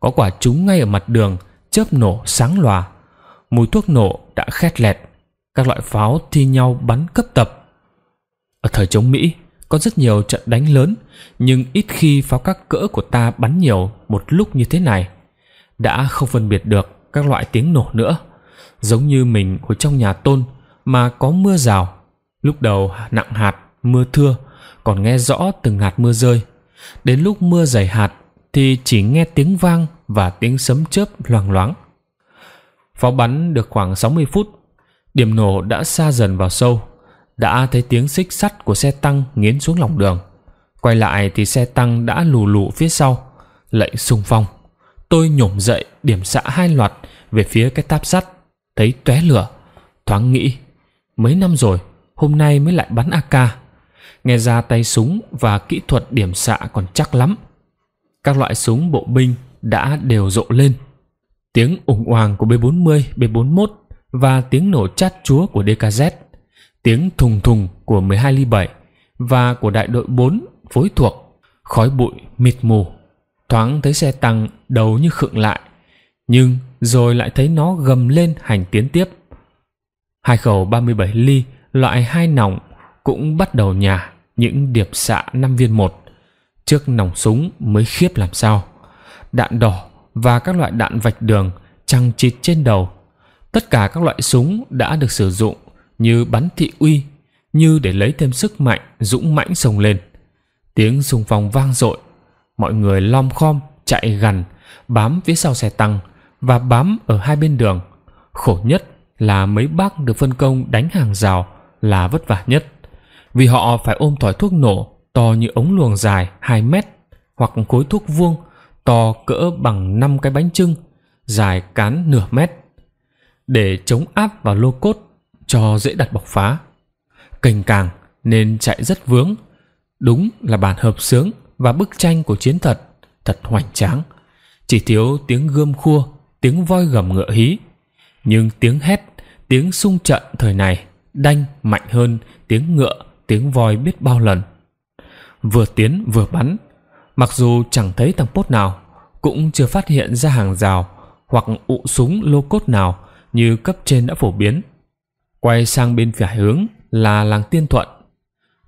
Có quả trúng ngay ở mặt đường Chớp nổ sáng lòa Mùi thuốc nổ đã khét lẹt Các loại pháo thi nhau bắn cấp tập Ở thời chống Mỹ có rất nhiều trận đánh lớn, nhưng ít khi pháo các cỡ của ta bắn nhiều một lúc như thế này. Đã không phân biệt được các loại tiếng nổ nữa. Giống như mình ở trong nhà tôn mà có mưa rào. Lúc đầu nặng hạt, mưa thưa, còn nghe rõ từng hạt mưa rơi. Đến lúc mưa dày hạt thì chỉ nghe tiếng vang và tiếng sấm chớp loang loáng. Pháo bắn được khoảng 60 phút, điểm nổ đã xa dần vào sâu đã thấy tiếng xích sắt của xe tăng nghiến xuống lòng đường. Quay lại thì xe tăng đã lù lù phía sau, lệnh xung phong. Tôi nhổm dậy điểm xạ hai loạt về phía cái táp sắt, thấy tóe lửa. Thoáng nghĩ, mấy năm rồi, hôm nay mới lại bắn AK. Nghe ra tay súng và kỹ thuật điểm xạ còn chắc lắm. Các loại súng bộ binh đã đều rộ lên. Tiếng ủng hoàng của B40, B41 và tiếng nổ chát chúa của DKZ tiếng thùng thùng của 12 ly 7 và của đại đội 4 phối thuộc, khói bụi mịt mù. Thoáng thấy xe tăng đầu như khựng lại, nhưng rồi lại thấy nó gầm lên hành tiến tiếp. Hai khẩu 37 ly loại hai nòng cũng bắt đầu nhả những điệp xạ 5 viên một. Trước nòng súng mới khiếp làm sao. Đạn đỏ và các loại đạn vạch đường chằng chịt trên đầu. Tất cả các loại súng đã được sử dụng như bắn thị uy, như để lấy thêm sức mạnh dũng mãnh sông lên. Tiếng xung phong vang dội, mọi người lom khom chạy gần, bám phía sau xe tăng và bám ở hai bên đường. Khổ nhất là mấy bác được phân công đánh hàng rào là vất vả nhất, vì họ phải ôm thỏi thuốc nổ to như ống luồng dài 2 mét hoặc khối thuốc vuông to cỡ bằng 5 cái bánh trưng, dài cán nửa mét. Để chống áp vào lô cốt, cho dễ đặt bọc phá cành càng nên chạy rất vướng đúng là bản hợp sướng và bức tranh của chiến thật thật hoành tráng chỉ thiếu tiếng gươm khua tiếng voi gầm ngựa hí nhưng tiếng hét tiếng sung trận thời này đanh mạnh hơn tiếng ngựa tiếng voi biết bao lần vừa tiến vừa bắn mặc dù chẳng thấy thằng pốt nào cũng chưa phát hiện ra hàng rào hoặc ụ súng lô cốt nào như cấp trên đã phổ biến quay sang bên phải hướng là làng Tiên Thuận.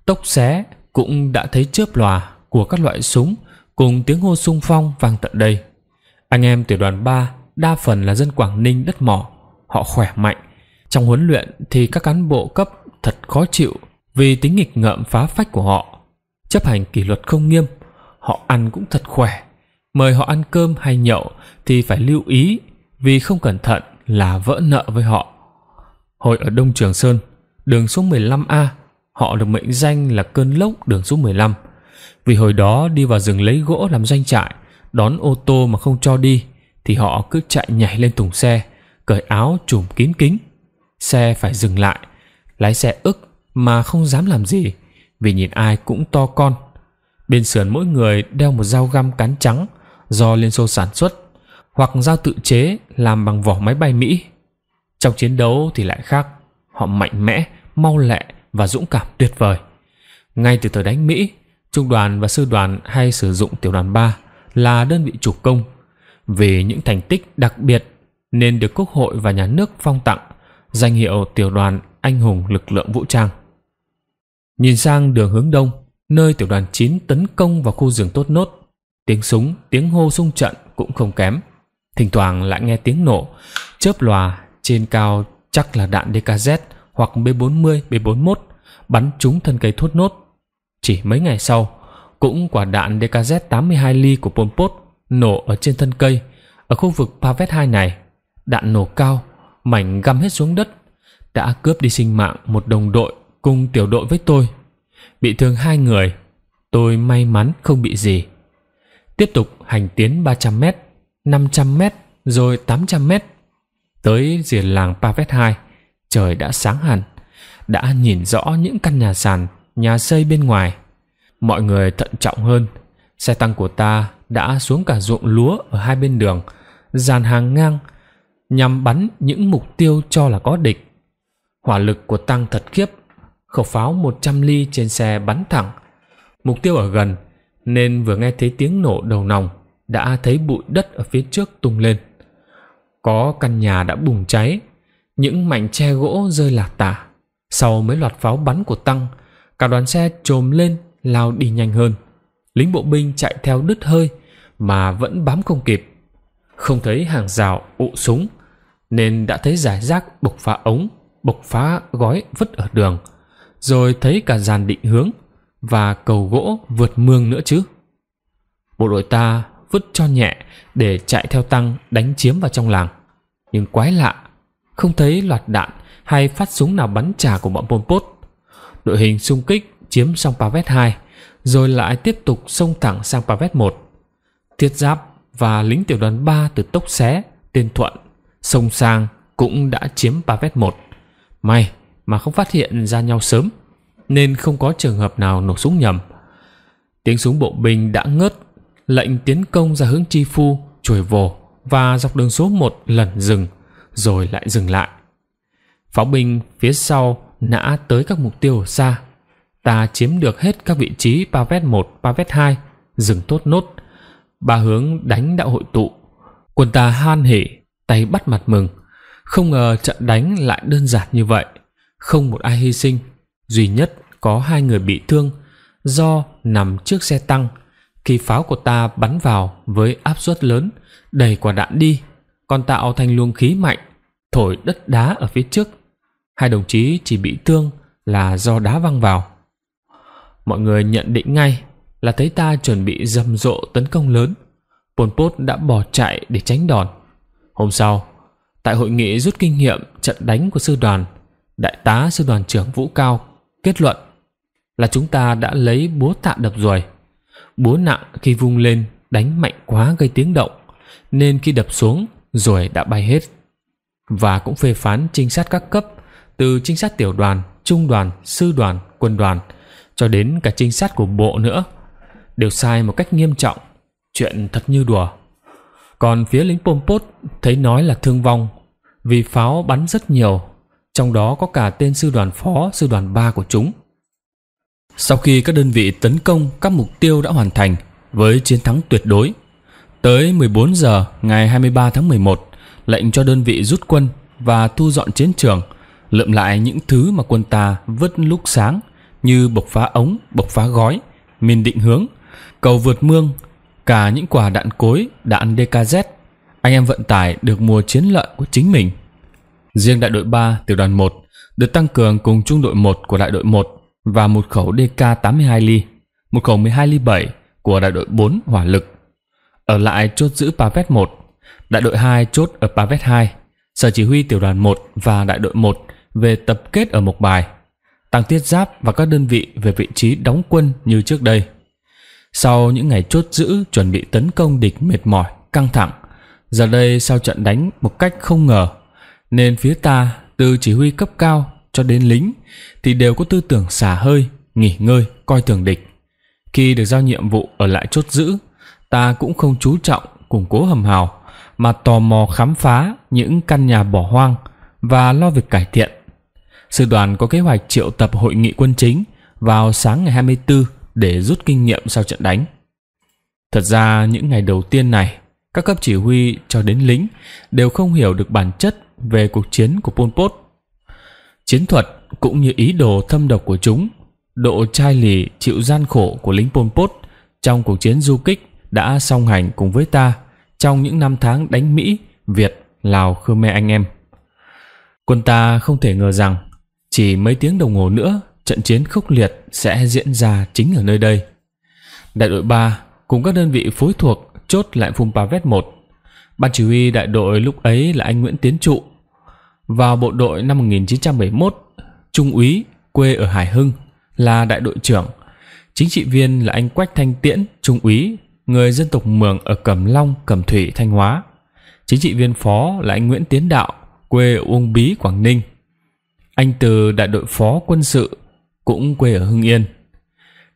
Tốc xé cũng đã thấy chớp lòa của các loại súng cùng tiếng hô sung phong vang tận đây. Anh em tiểu đoàn 3 đa phần là dân Quảng Ninh đất mỏ, họ khỏe mạnh. Trong huấn luyện thì các cán bộ cấp thật khó chịu vì tính nghịch ngợm phá phách của họ. Chấp hành kỷ luật không nghiêm, họ ăn cũng thật khỏe. Mời họ ăn cơm hay nhậu thì phải lưu ý vì không cẩn thận là vỡ nợ với họ. Hồi ở Đông Trường Sơn, đường số 15A, họ được mệnh danh là cơn lốc đường số 15. Vì hồi đó đi vào rừng lấy gỗ làm doanh trại, đón ô tô mà không cho đi, thì họ cứ chạy nhảy lên thùng xe, cởi áo trùm kín kính Xe phải dừng lại, lái xe ức mà không dám làm gì, vì nhìn ai cũng to con. Bên sườn mỗi người đeo một dao găm cán trắng do Liên Xô sản xuất, hoặc dao tự chế làm bằng vỏ máy bay Mỹ trong chiến đấu thì lại khác, họ mạnh mẽ, mau lẹ và dũng cảm tuyệt vời. Ngay từ thời đánh Mỹ, trung đoàn và sư đoàn hay sử dụng tiểu đoàn ba là đơn vị chủ công. Vì những thành tích đặc biệt nên được Quốc hội và nhà nước phong tặng danh hiệu tiểu đoàn anh hùng lực lượng vũ trang. Nhìn sang đường hướng đông, nơi tiểu đoàn 9 tấn công vào khu rừng Tốt Nốt, tiếng súng, tiếng hô sung trận cũng không kém. Thỉnh thoảng lại nghe tiếng nổ, chớp lòa trên cao chắc là đạn DKZ hoặc B40, B41 bắn trúng thân cây thốt nốt. Chỉ mấy ngày sau, cũng quả đạn DKZ 82 ly của Pol Pot nổ ở trên thân cây ở khu vực Pavet 2 này. Đạn nổ cao, mảnh găm hết xuống đất, đã cướp đi sinh mạng một đồng đội cùng tiểu đội với tôi. Bị thương hai người, tôi may mắn không bị gì. Tiếp tục hành tiến 300 mét, 500 mét, rồi 800 mét. Tới rìa làng Pavet 2, trời đã sáng hẳn, đã nhìn rõ những căn nhà sàn, nhà xây bên ngoài. Mọi người thận trọng hơn, xe tăng của ta đã xuống cả ruộng lúa ở hai bên đường, dàn hàng ngang, nhằm bắn những mục tiêu cho là có địch. Hỏa lực của tăng thật khiếp, khẩu pháo 100 ly trên xe bắn thẳng. Mục tiêu ở gần, nên vừa nghe thấy tiếng nổ đầu nòng, đã thấy bụi đất ở phía trước tung lên. Có căn nhà đã bùng cháy, những mảnh tre gỗ rơi lạc tả. Sau mấy loạt pháo bắn của Tăng, cả đoàn xe trồm lên lao đi nhanh hơn. Lính bộ binh chạy theo đứt hơi mà vẫn bám không kịp. Không thấy hàng rào ụ súng nên đã thấy giải rác bộc phá ống, bộc phá gói vứt ở đường. Rồi thấy cả dàn định hướng và cầu gỗ vượt mương nữa chứ. Bộ đội ta vứt cho nhẹ để chạy theo tăng đánh chiếm vào trong làng. Nhưng quái lạ, không thấy loạt đạn hay phát súng nào bắn trả của bọn Pol Pot. Đội hình xung kích chiếm xong Pavet hai rồi lại tiếp tục xông thẳng sang Pavet một Tiết Giáp và lính tiểu đoàn ba từ Tốc Xé, tên Thuận, xông sang cũng đã chiếm Pavet một May mà không phát hiện ra nhau sớm, nên không có trường hợp nào nổ súng nhầm. Tiếng súng bộ binh đã ngớt lệnh tiến công ra hướng Chi Phu, Chuồi Vồ và dọc đường số một lần dừng, rồi lại dừng lại. Pháo binh phía sau nã tới các mục tiêu xa. Ta chiếm được hết các vị trí Pavet 1, Pavet hai dừng tốt nốt. Ba hướng đánh đạo hội tụ. Quân ta han hỉ, tay bắt mặt mừng. Không ngờ trận đánh lại đơn giản như vậy. Không một ai hy sinh. Duy nhất có hai người bị thương do nằm trước xe tăng – khi pháo của ta bắn vào với áp suất lớn, đầy quả đạn đi, còn tạo thành luồng khí mạnh, thổi đất đá ở phía trước. Hai đồng chí chỉ bị thương là do đá văng vào. Mọi người nhận định ngay là thấy ta chuẩn bị rầm rộ tấn công lớn. Pol Pot đã bỏ chạy để tránh đòn. Hôm sau, tại hội nghị rút kinh nghiệm trận đánh của sư đoàn, đại tá sư đoàn trưởng Vũ Cao kết luận là chúng ta đã lấy búa tạ đập rồi. Búa nặng khi vung lên đánh mạnh quá gây tiếng động, nên khi đập xuống rồi đã bay hết. Và cũng phê phán trinh sát các cấp, từ trinh sát tiểu đoàn, trung đoàn, sư đoàn, quân đoàn, cho đến cả trinh sát của bộ nữa, đều sai một cách nghiêm trọng, chuyện thật như đùa. Còn phía lính Pol Pot thấy nói là thương vong, vì pháo bắn rất nhiều, trong đó có cả tên sư đoàn phó, sư đoàn ba của chúng. Sau khi các đơn vị tấn công các mục tiêu đã hoàn thành với chiến thắng tuyệt đối, tới 14 giờ ngày 23 tháng 11, lệnh cho đơn vị rút quân và thu dọn chiến trường, lượm lại những thứ mà quân ta vứt lúc sáng như bộc phá ống, bộc phá gói, mìn định hướng, cầu vượt mương, cả những quả đạn cối, đạn DKZ. Anh em vận tải được mua chiến lợi của chính mình. Riêng đại đội 3 tiểu đoàn 1 được tăng cường cùng trung đội 1 của đại đội 1 và một khẩu DK82 ly, một khẩu 12 ly 7 của đại đội 4 hỏa lực. Ở lại chốt giữ Pavet 1, đại đội 2 chốt ở Pavet 2, sở chỉ huy tiểu đoàn 1 và đại đội 1 về tập kết ở Mộc Bài, tăng thiết giáp và các đơn vị về vị trí đóng quân như trước đây. Sau những ngày chốt giữ chuẩn bị tấn công địch mệt mỏi, căng thẳng, giờ đây sau trận đánh một cách không ngờ, nên phía ta từ chỉ huy cấp cao cho đến lính thì đều có tư tưởng xả hơi, nghỉ ngơi, coi thường địch. Khi được giao nhiệm vụ ở lại chốt giữ, ta cũng không chú trọng củng cố hầm hào mà tò mò khám phá những căn nhà bỏ hoang và lo việc cải thiện. Sư đoàn có kế hoạch triệu tập hội nghị quân chính vào sáng ngày 24 để rút kinh nghiệm sau trận đánh. Thật ra những ngày đầu tiên này, các cấp chỉ huy cho đến lính đều không hiểu được bản chất về cuộc chiến của Pol Pot Chiến thuật cũng như ý đồ thâm độc của chúng, độ chai lì chịu gian khổ của lính Pol Pot trong cuộc chiến du kích đã song hành cùng với ta trong những năm tháng đánh Mỹ, Việt, Lào, Khmer anh em. Quân ta không thể ngờ rằng chỉ mấy tiếng đồng hồ nữa trận chiến khốc liệt sẽ diễn ra chính ở nơi đây. Đại đội ba cùng các đơn vị phối thuộc chốt lại Phung Vét một. Ban chỉ huy đại đội lúc ấy là anh Nguyễn Tiến Trụ, vào bộ đội năm 1971, Trung úy quê ở Hải Hưng là đại đội trưởng. Chính trị viên là anh Quách Thanh Tiễn, Trung úy, người dân tộc Mường ở Cẩm Long, Cẩm Thủy, Thanh Hóa. Chính trị viên phó là anh Nguyễn Tiến Đạo, quê ở Uông Bí, Quảng Ninh. Anh từ đại đội phó quân sự cũng quê ở Hưng Yên.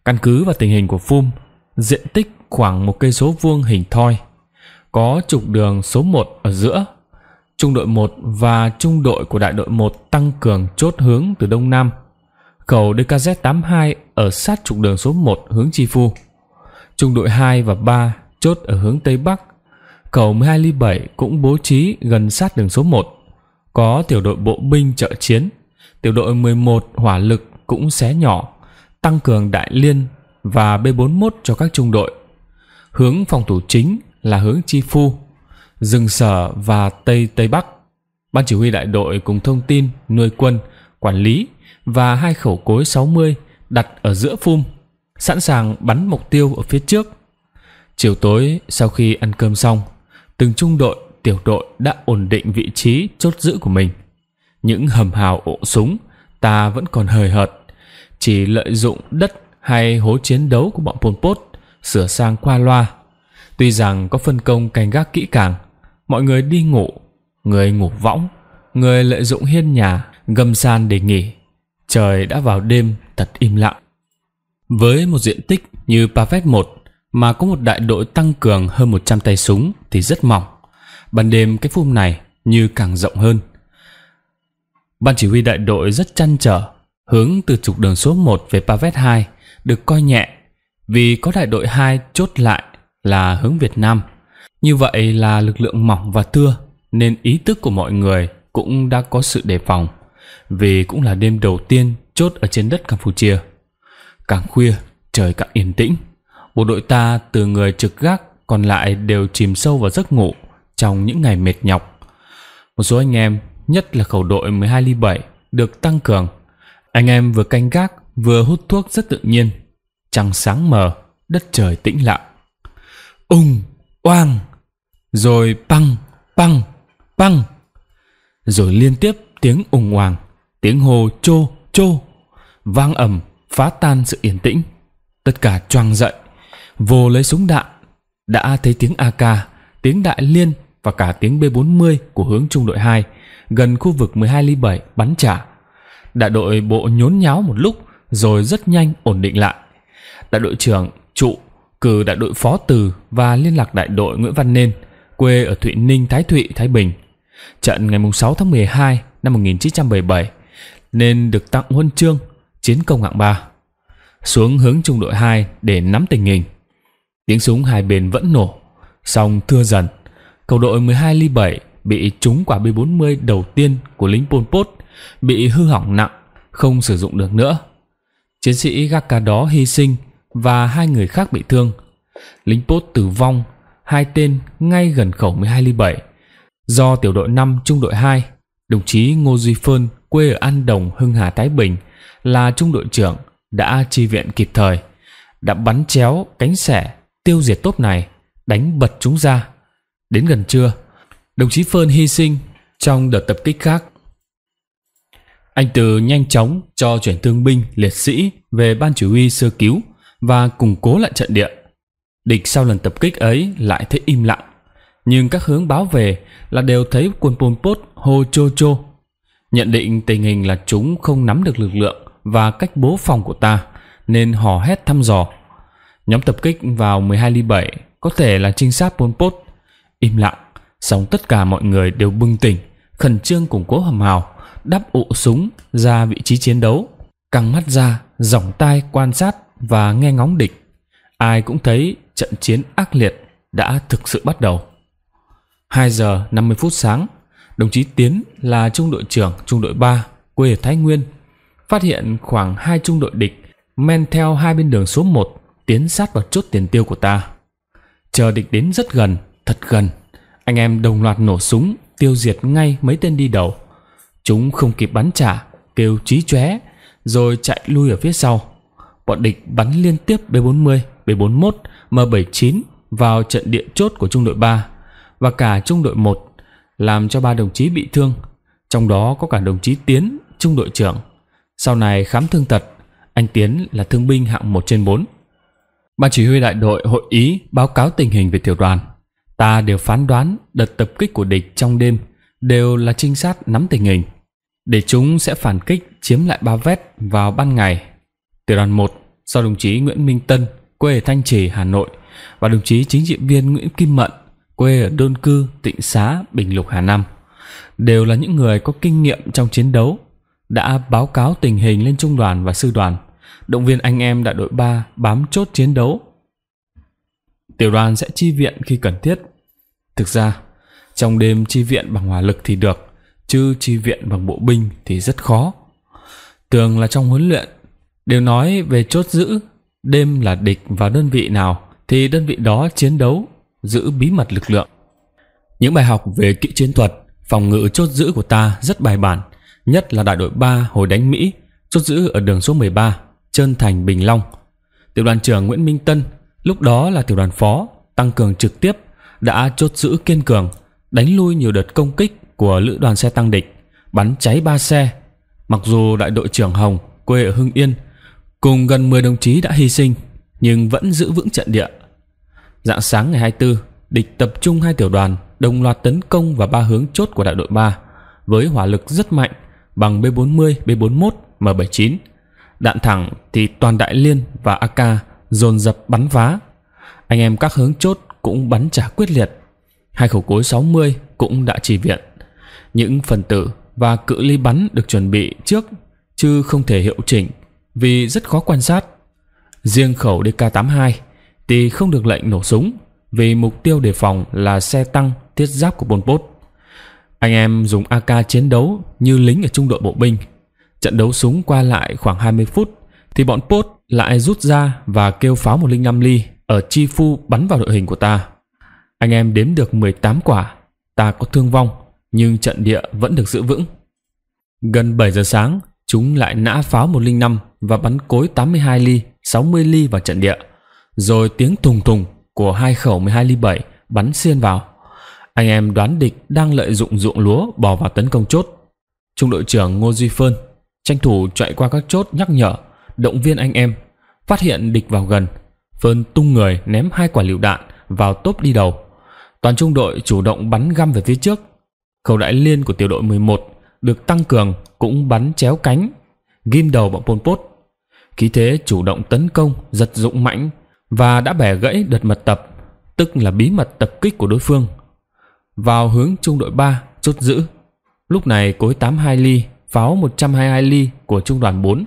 Căn cứ vào tình hình của Phum, diện tích khoảng một cây số vuông hình thoi, có trục đường số 1 ở giữa trung đội 1 và trung đội của đại đội 1 tăng cường chốt hướng từ đông nam. Cầu DKZ82 ở sát trục đường số 1 hướng Chi Phu. Trung đội 2 và 3 chốt ở hướng tây bắc. Cầu 12 ly 7 cũng bố trí gần sát đường số 1. Có tiểu đội bộ binh trợ chiến. Tiểu đội 11 hỏa lực cũng xé nhỏ, tăng cường đại liên và B41 cho các trung đội. Hướng phòng thủ chính là hướng Chi Phu rừng sở và Tây Tây Bắc. Ban chỉ huy đại đội cùng thông tin, nuôi quân, quản lý và hai khẩu cối 60 đặt ở giữa phum, sẵn sàng bắn mục tiêu ở phía trước. Chiều tối sau khi ăn cơm xong, từng trung đội, tiểu đội đã ổn định vị trí chốt giữ của mình. Những hầm hào ổ súng ta vẫn còn hời hợt, chỉ lợi dụng đất hay hố chiến đấu của bọn Pol Pot sửa sang qua loa. Tuy rằng có phân công canh gác kỹ càng, mọi người đi ngủ người ngủ võng người lợi dụng hiên nhà gầm san để nghỉ trời đã vào đêm thật im lặng với một diện tích như Pavet 1 mà có một đại đội tăng cường hơn 100 tay súng thì rất mỏng. Ban đêm cái phum này như càng rộng hơn. Ban chỉ huy đại đội rất chăn trở, hướng từ trục đường số 1 về Pavet 2 được coi nhẹ vì có đại đội 2 chốt lại là hướng Việt Nam. Như vậy là lực lượng mỏng và thưa nên ý thức của mọi người cũng đã có sự đề phòng vì cũng là đêm đầu tiên chốt ở trên đất Campuchia. Càng khuya, trời càng yên tĩnh. Bộ đội ta từ người trực gác còn lại đều chìm sâu vào giấc ngủ trong những ngày mệt nhọc. Một số anh em, nhất là khẩu đội 12 ly 7 được tăng cường. Anh em vừa canh gác vừa hút thuốc rất tự nhiên. Trăng sáng mờ, đất trời tĩnh lặng. Ung, oang! rồi păng, păng, păng. Rồi liên tiếp tiếng ủng hoàng, tiếng hồ chô, chô, vang ầm phá tan sự yên tĩnh. Tất cả choang dậy, vô lấy súng đạn, đã thấy tiếng AK, tiếng đại liên và cả tiếng B40 của hướng trung đội 2 gần khu vực 12 ly 7 bắn trả. Đại đội bộ nhốn nháo một lúc rồi rất nhanh ổn định lại. Đại đội trưởng, trụ, cử đại đội phó từ và liên lạc đại đội Nguyễn Văn Nên – quê ở Thụy Ninh, Thái Thụy, Thái Bình. Trận ngày 6 tháng 12 năm 1977 nên được tặng huân chương chiến công hạng 3. Xuống hướng trung đội 2 để nắm tình hình. Tiếng súng hai bên vẫn nổ, song thưa dần. Cầu đội 12 ly 7 bị trúng quả B40 đầu tiên của lính Pol Pot, bị hư hỏng nặng, không sử dụng được nữa. Chiến sĩ Gaka đó hy sinh và hai người khác bị thương. Lính Pot tử vong hai tên ngay gần khẩu ly 1207 do tiểu đội 5 trung đội 2, đồng chí Ngô Duy Phơn quê ở An Đồng, Hưng Hà, Thái Bình là trung đội trưởng đã chi viện kịp thời, đã bắn chéo cánh sẻ tiêu diệt tốp này, đánh bật chúng ra. Đến gần trưa, đồng chí Phơn hy sinh trong đợt tập kích khác. Anh Từ nhanh chóng cho chuyển thương binh liệt sĩ về ban chỉ huy sơ cứu và củng cố lại trận địa. Địch sau lần tập kích ấy lại thấy im lặng, nhưng các hướng báo về là đều thấy quân Pol Pot hô chô chô. Nhận định tình hình là chúng không nắm được lực lượng và cách bố phòng của ta, nên hò hét thăm dò. Nhóm tập kích vào 12 ly 7 có thể là trinh sát Pol Pot. Im lặng, sống tất cả mọi người đều bưng tỉnh, khẩn trương củng cố hầm hào, đắp ụ súng ra vị trí chiến đấu, căng mắt ra, dòng tai quan sát và nghe ngóng địch. Ai cũng thấy trận chiến ác liệt đã thực sự bắt đầu. 2 giờ 50 phút sáng, đồng chí Tiến là trung đội trưởng trung đội 3 quê ở Thái Nguyên, phát hiện khoảng hai trung đội địch men theo hai bên đường số 1 tiến sát vào chốt tiền tiêu của ta. Chờ địch đến rất gần, thật gần, anh em đồng loạt nổ súng tiêu diệt ngay mấy tên đi đầu. Chúng không kịp bắn trả, kêu chí chóe rồi chạy lui ở phía sau. Bọn địch bắn liên tiếp B40 B41, M79 vào trận địa chốt của trung đội 3 và cả trung đội 1 làm cho ba đồng chí bị thương, trong đó có cả đồng chí Tiến, trung đội trưởng. Sau này khám thương tật, anh Tiến là thương binh hạng 1 trên 4. Ban chỉ huy đại đội hội ý báo cáo tình hình về tiểu đoàn. Ta đều phán đoán đợt tập kích của địch trong đêm đều là trinh sát nắm tình hình để chúng sẽ phản kích chiếm lại Ba Vét vào ban ngày. Tiểu đoàn 1 do đồng chí Nguyễn Minh Tân quê ở Thanh Trì, Hà Nội và đồng chí chính trị viên Nguyễn Kim Mận, quê ở Đôn Cư, Tịnh Xá, Bình Lục, Hà Nam. Đều là những người có kinh nghiệm trong chiến đấu, đã báo cáo tình hình lên trung đoàn và sư đoàn, động viên anh em đại đội 3 bám chốt chiến đấu. Tiểu đoàn sẽ chi viện khi cần thiết. Thực ra, trong đêm chi viện bằng hỏa lực thì được, chứ chi viện bằng bộ binh thì rất khó. Tường là trong huấn luyện, đều nói về chốt giữ Đêm là địch vào đơn vị nào thì đơn vị đó chiến đấu, giữ bí mật lực lượng. Những bài học về kỹ chiến thuật, phòng ngự chốt giữ của ta rất bài bản, nhất là đại đội ba hồi đánh Mỹ, chốt giữ ở đường số 13, Trơn Thành, Bình Long. Tiểu đoàn trưởng Nguyễn Minh Tân, lúc đó là tiểu đoàn phó, tăng cường trực tiếp, đã chốt giữ kiên cường, đánh lui nhiều đợt công kích của lữ đoàn xe tăng địch, bắn cháy ba xe. Mặc dù đại đội trưởng Hồng quê ở Hưng Yên cùng gần 10 đồng chí đã hy sinh nhưng vẫn giữ vững trận địa. Dạng sáng ngày 24, địch tập trung hai tiểu đoàn đồng loạt tấn công vào ba hướng chốt của đại đội 3 với hỏa lực rất mạnh bằng B40, B41, M79. Đạn thẳng thì toàn đại liên và AK dồn dập bắn phá. Anh em các hướng chốt cũng bắn trả quyết liệt. Hai khẩu cối 60 cũng đã chỉ viện. Những phần tử và cự ly bắn được chuẩn bị trước chứ không thể hiệu chỉnh vì rất khó quan sát. Riêng khẩu DK82 thì không được lệnh nổ súng vì mục tiêu đề phòng là xe tăng thiết giáp của Pol Pot. Anh em dùng AK chiến đấu như lính ở trung đội bộ binh. Trận đấu súng qua lại khoảng 20 phút thì bọn pốt lại rút ra và kêu pháo 105 ly ở Chi Phu bắn vào đội hình của ta. Anh em đếm được 18 quả, ta có thương vong nhưng trận địa vẫn được giữ vững. Gần 7 giờ sáng, chúng lại nã pháo một linh năm và bắn cối tám mươi 82 ly, mươi ly vào trận địa. Rồi tiếng thùng thùng của hai khẩu mười hai ly bảy bắn xiên vào. Anh em đoán địch đang lợi dụng ruộng lúa bỏ vào tấn công chốt. Trung đội trưởng Ngô Duy Phơn tranh thủ chạy qua các chốt nhắc nhở, động viên anh em. Phát hiện địch vào gần, Phơn tung người ném hai quả lựu đạn vào tốp đi đầu. Toàn trung đội chủ động bắn găm về phía trước. Khẩu đại liên của tiểu đội mười một được tăng cường cũng bắn chéo cánh, ghim đầu bọn Pol Pot. Khí thế chủ động tấn công giật dụng mạnh và đã bẻ gãy đợt mật tập, tức là bí mật tập kích của đối phương. Vào hướng trung đội ba chốt giữ. Lúc này cối tám hai ly, pháo một trăm hai hai ly của trung đoàn bốn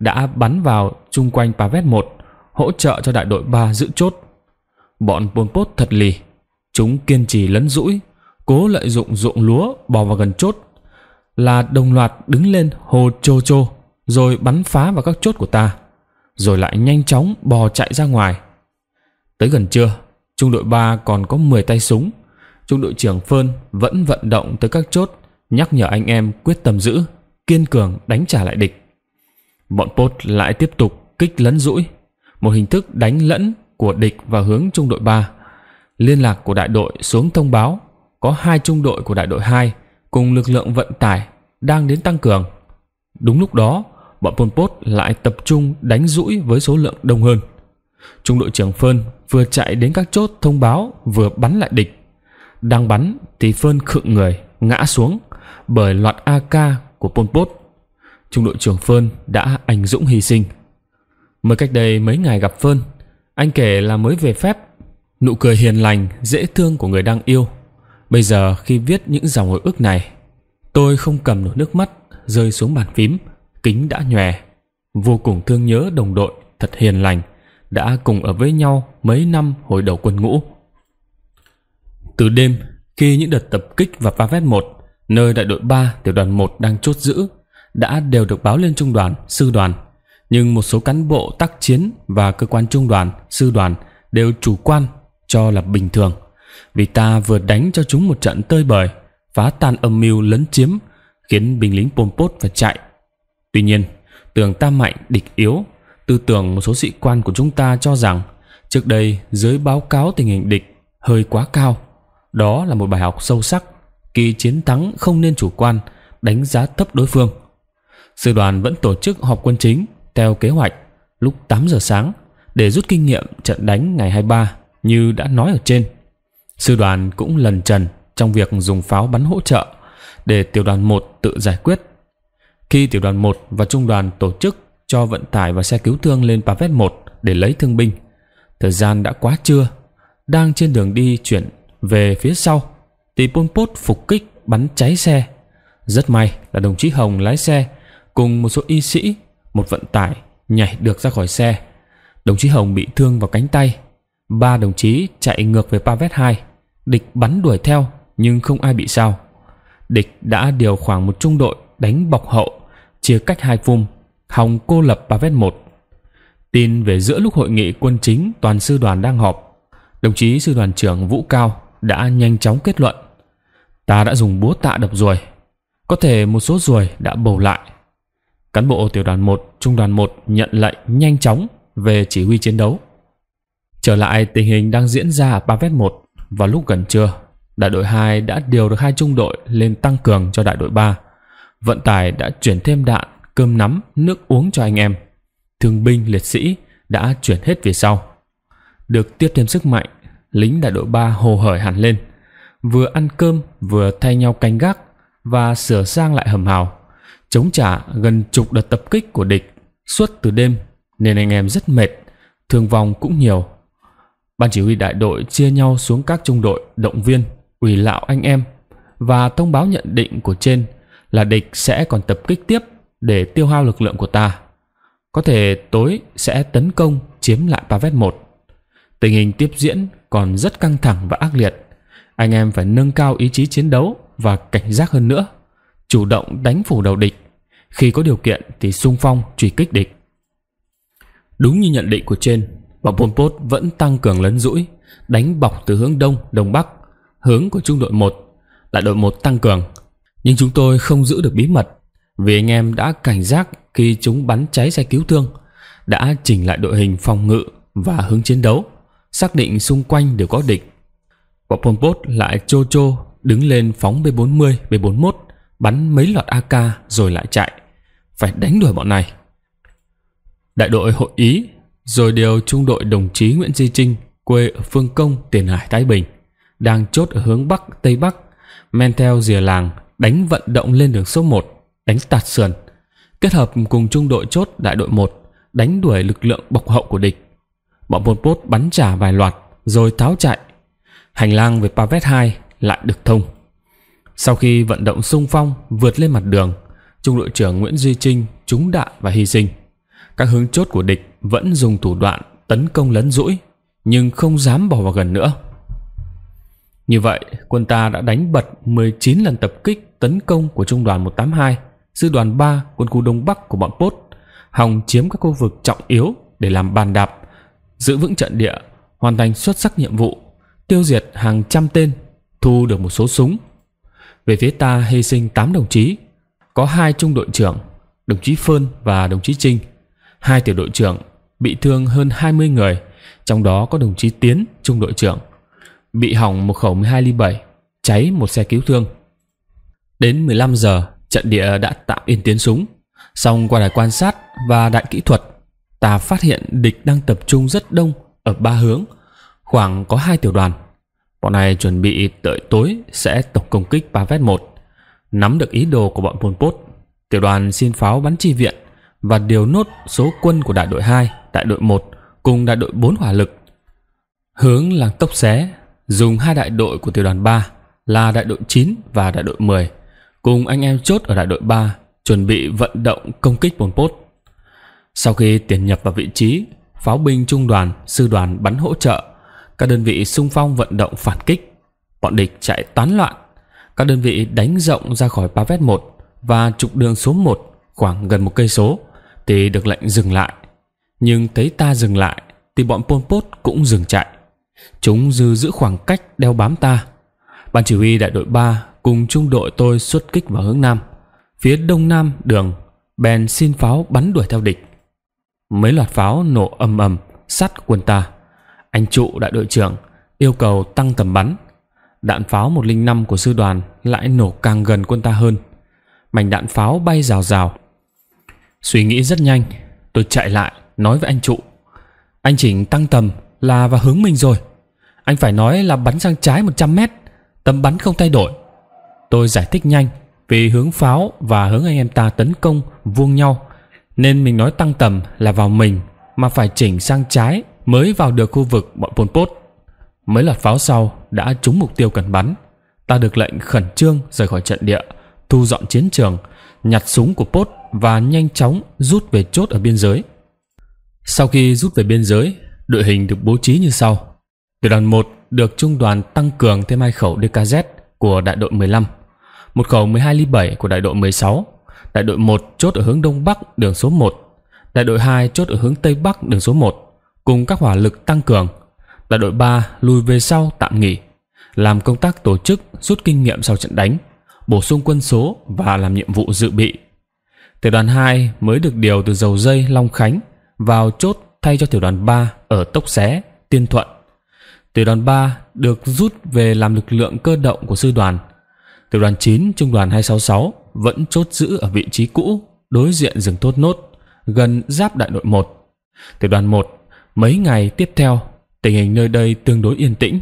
đã bắn vào chung quanh Pavet một hỗ trợ cho đại đội ba giữ chốt. Bọn Pol Pot thật lì, chúng kiên trì lấn rũi, cố lợi dụng ruộng lúa bò vào gần chốt là đồng loạt đứng lên hồ chô chô rồi bắn phá vào các chốt của ta rồi lại nhanh chóng bò chạy ra ngoài tới gần trưa trung đội ba còn có mười tay súng trung đội trưởng phơn vẫn vận động tới các chốt nhắc nhở anh em quyết tâm giữ kiên cường đánh trả lại địch bọn pốt lại tiếp tục kích lấn rũi một hình thức đánh lẫn của địch vào hướng trung đội ba. liên lạc của đại đội xuống thông báo có hai trung đội của đại đội hai cùng lực lượng vận tải đang đến tăng cường. Đúng lúc đó, bọn Pol Pot lại tập trung đánh rũi với số lượng đông hơn. Trung đội trưởng Phơn vừa chạy đến các chốt thông báo vừa bắn lại địch. Đang bắn thì Phơn khựng người, ngã xuống bởi loạt AK của Pol Pot. Trung đội trưởng Phơn đã anh dũng hy sinh. Mới cách đây mấy ngày gặp Phơn, anh kể là mới về phép. Nụ cười hiền lành, dễ thương của người đang yêu Bây giờ khi viết những dòng hồi ức này, tôi không cầm nổi nước mắt rơi xuống bàn phím, kính đã nhòe. Vô cùng thương nhớ đồng đội thật hiền lành đã cùng ở với nhau mấy năm hồi đầu quân ngũ. Từ đêm, khi những đợt tập kích vào Pavet vét 1, nơi đại đội 3 tiểu đoàn 1 đang chốt giữ, đã đều được báo lên trung đoàn, sư đoàn. Nhưng một số cán bộ tác chiến và cơ quan trung đoàn, sư đoàn đều chủ quan cho là bình thường vì ta vừa đánh cho chúng một trận tơi bời phá tan âm mưu lấn chiếm khiến binh lính Pol Pot phải chạy. Tuy nhiên, tưởng ta mạnh địch yếu, tư tưởng một số sĩ quan của chúng ta cho rằng trước đây giới báo cáo tình hình địch hơi quá cao. Đó là một bài học sâu sắc, kỳ chiến thắng không nên chủ quan, đánh giá thấp đối phương. Sư đoàn vẫn tổ chức họp quân chính theo kế hoạch lúc 8 giờ sáng để rút kinh nghiệm trận đánh ngày 23 như đã nói ở trên. Sư đoàn cũng lần trần trong việc dùng pháo bắn hỗ trợ để tiểu đoàn 1 tự giải quyết. Khi tiểu đoàn 1 và trung đoàn tổ chức cho vận tải và xe cứu thương lên Pavet 1 để lấy thương binh, thời gian đã quá trưa, đang trên đường đi chuyển về phía sau thì Pol Pot phục kích bắn cháy xe. Rất may là đồng chí Hồng lái xe cùng một số y sĩ, một vận tải nhảy được ra khỏi xe. Đồng chí Hồng bị thương vào cánh tay. Ba đồng chí chạy ngược về Pavet 2 Địch bắn đuổi theo nhưng không ai bị sao. Địch đã điều khoảng một trung đội đánh bọc hậu, chia cách hai vùng, hòng cô lập Ba Vét một. Tin về giữa lúc hội nghị quân chính toàn sư đoàn đang họp, đồng chí sư đoàn trưởng Vũ Cao đã nhanh chóng kết luận. Ta đã dùng búa tạ đập ruồi, có thể một số ruồi đã bầu lại. Cán bộ tiểu đoàn một trung đoàn một nhận lệnh nhanh chóng về chỉ huy chiến đấu. Trở lại tình hình đang diễn ra ở 3 vét một vào lúc gần trưa, đại đội 2 đã điều được hai trung đội lên tăng cường cho đại đội 3. Vận tải đã chuyển thêm đạn, cơm nắm, nước uống cho anh em. Thương binh liệt sĩ đã chuyển hết về sau. Được tiếp thêm sức mạnh, lính đại đội 3 hồ hởi hẳn lên. Vừa ăn cơm vừa thay nhau canh gác và sửa sang lại hầm hào. Chống trả gần chục đợt tập kích của địch suốt từ đêm nên anh em rất mệt, thương vong cũng nhiều. Ban chỉ huy đại đội chia nhau xuống các trung đội động viên, ủy lạo anh em và thông báo nhận định của trên là địch sẽ còn tập kích tiếp để tiêu hao lực lượng của ta. Có thể tối sẽ tấn công chiếm lại Pavet 1. Tình hình tiếp diễn còn rất căng thẳng và ác liệt. Anh em phải nâng cao ý chí chiến đấu và cảnh giác hơn nữa, chủ động đánh phủ đầu địch, khi có điều kiện thì sung phong truy kích địch. Đúng như nhận định của trên, bọn Pol Pot vẫn tăng cường lấn rũi đánh bọc từ hướng đông, đông bắc, hướng của trung đội 1 là đội 1 tăng cường. Nhưng chúng tôi không giữ được bí mật vì anh em đã cảnh giác khi chúng bắn cháy xe cứu thương, đã chỉnh lại đội hình phòng ngự và hướng chiến đấu, xác định xung quanh đều có địch. Bọn Pol Pot lại chô chô đứng lên phóng B40, B41, bắn mấy loạt AK rồi lại chạy. Phải đánh đuổi bọn này. Đại đội hội Ý rồi điều trung đội đồng chí Nguyễn Duy Trinh quê ở phương Công, Tiền Hải, Thái Bình đang chốt ở hướng Bắc, Tây Bắc men theo rìa làng đánh vận động lên đường số 1 đánh tạt sườn kết hợp cùng trung đội chốt đại đội 1 đánh đuổi lực lượng bọc hậu của địch bọn Pol Pot bắn trả vài loạt rồi tháo chạy hành lang về Pavet 2 lại được thông sau khi vận động sung phong vượt lên mặt đường trung đội trưởng Nguyễn Duy Trinh trúng đạn và hy sinh các hướng chốt của địch vẫn dùng thủ đoạn tấn công lấn rũi, nhưng không dám bỏ vào gần nữa. Như vậy, quân ta đã đánh bật 19 lần tập kích tấn công của Trung đoàn 182, Sư đoàn 3 quân khu Đông Bắc của bọn Pốt, hòng chiếm các khu vực trọng yếu để làm bàn đạp, giữ vững trận địa, hoàn thành xuất sắc nhiệm vụ, tiêu diệt hàng trăm tên, thu được một số súng. Về phía ta hy sinh 8 đồng chí, có hai trung đội trưởng, đồng chí Phơn và đồng chí Trinh – hai tiểu đội trưởng bị thương hơn 20 người, trong đó có đồng chí Tiến, trung đội trưởng, bị hỏng một khẩu 12 ly 7, cháy một xe cứu thương. Đến 15 giờ, trận địa đã tạm yên tiếng súng. Xong qua đài quan sát và đại kỹ thuật, ta phát hiện địch đang tập trung rất đông ở ba hướng, khoảng có hai tiểu đoàn. Bọn này chuẩn bị đợi tối sẽ tổng công kích ba vét một. Nắm được ý đồ của bọn Pol Pot, tiểu đoàn xin pháo bắn chi viện và điều nốt số quân của đại đội 2, đại đội 1 cùng đại đội 4 hỏa lực. Hướng làng Tốc Xé dùng hai đại đội của tiểu đoàn 3 là đại đội 9 và đại đội 10 cùng anh em chốt ở đại đội 3 chuẩn bị vận động công kích Pol Pot. Sau khi tiến nhập vào vị trí, pháo binh trung đoàn, sư đoàn bắn hỗ trợ, các đơn vị xung phong vận động phản kích. Bọn địch chạy tán loạn, các đơn vị đánh rộng ra khỏi Pavet 1 và trục đường số 1 khoảng gần một cây số. Tê được lệnh dừng lại Nhưng thấy ta dừng lại Thì bọn Pol Pot cũng dừng chạy Chúng dư giữ khoảng cách đeo bám ta Ban chỉ huy đại đội 3 Cùng trung đội tôi xuất kích vào hướng Nam Phía đông nam đường Bèn xin pháo bắn đuổi theo địch Mấy loạt pháo nổ ầm ầm Sát quân ta Anh trụ đại đội trưởng Yêu cầu tăng tầm bắn Đạn pháo 105 của sư đoàn Lại nổ càng gần quân ta hơn Mảnh đạn pháo bay rào rào Suy nghĩ rất nhanh, tôi chạy lại nói với anh trụ. Anh Chỉnh tăng tầm là vào hướng mình rồi. Anh phải nói là bắn sang trái 100 mét, tầm bắn không thay đổi. Tôi giải thích nhanh vì hướng pháo và hướng anh em ta tấn công vuông nhau nên mình nói tăng tầm là vào mình mà phải chỉnh sang trái mới vào được khu vực bọn Pol Pot. Mấy loạt pháo sau đã trúng mục tiêu cần bắn. Ta được lệnh khẩn trương rời khỏi trận địa, thu dọn chiến trường, nhặt súng của Pot và nhanh chóng rút về chốt ở biên giới. Sau khi rút về biên giới, đội hình được bố trí như sau. Tiểu đoàn một được trung đoàn tăng cường thêm hai khẩu DKZ của đại đội 15, một khẩu 12 ly 7 của đại đội 16, đại đội 1 chốt ở hướng đông bắc đường số 1, đại đội 2 chốt ở hướng tây bắc đường số 1 cùng các hỏa lực tăng cường. Đại đội 3 lùi về sau tạm nghỉ, làm công tác tổ chức rút kinh nghiệm sau trận đánh, bổ sung quân số và làm nhiệm vụ dự bị tiểu đoàn 2 mới được điều từ dầu dây Long Khánh vào chốt thay cho tiểu đoàn 3 ở Tốc Xé, Tiên Thuận. Tiểu đoàn 3 được rút về làm lực lượng cơ động của sư đoàn. Tiểu đoàn 9 trung đoàn 266 vẫn chốt giữ ở vị trí cũ đối diện rừng Thốt Nốt gần giáp đại đội 1. Tiểu đoàn 1 mấy ngày tiếp theo tình hình nơi đây tương đối yên tĩnh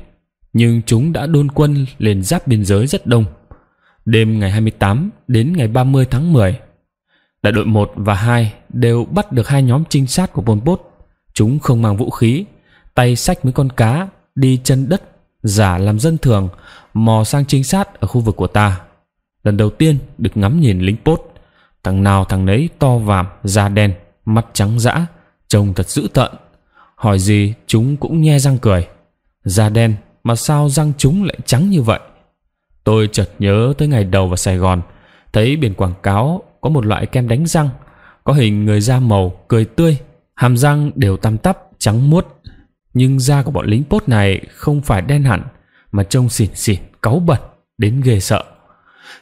nhưng chúng đã đôn quân lên giáp biên giới rất đông. Đêm ngày 28 đến ngày 30 tháng 10 Đại đội 1 và 2 đều bắt được hai nhóm trinh sát của Pol Pot. Chúng không mang vũ khí, tay sách mấy con cá, đi chân đất, giả làm dân thường, mò sang trinh sát ở khu vực của ta. Lần đầu tiên được ngắm nhìn lính Pot, thằng nào thằng nấy to vàm, da đen, mắt trắng dã, trông thật dữ tợn. Hỏi gì chúng cũng nhe răng cười. Da đen mà sao răng chúng lại trắng như vậy? Tôi chợt nhớ tới ngày đầu vào Sài Gòn, thấy biển quảng cáo có một loại kem đánh răng có hình người da màu cười tươi hàm răng đều tăm tắp trắng muốt nhưng da của bọn lính post này không phải đen hẳn mà trông xỉn xỉn cáu bẩn đến ghê sợ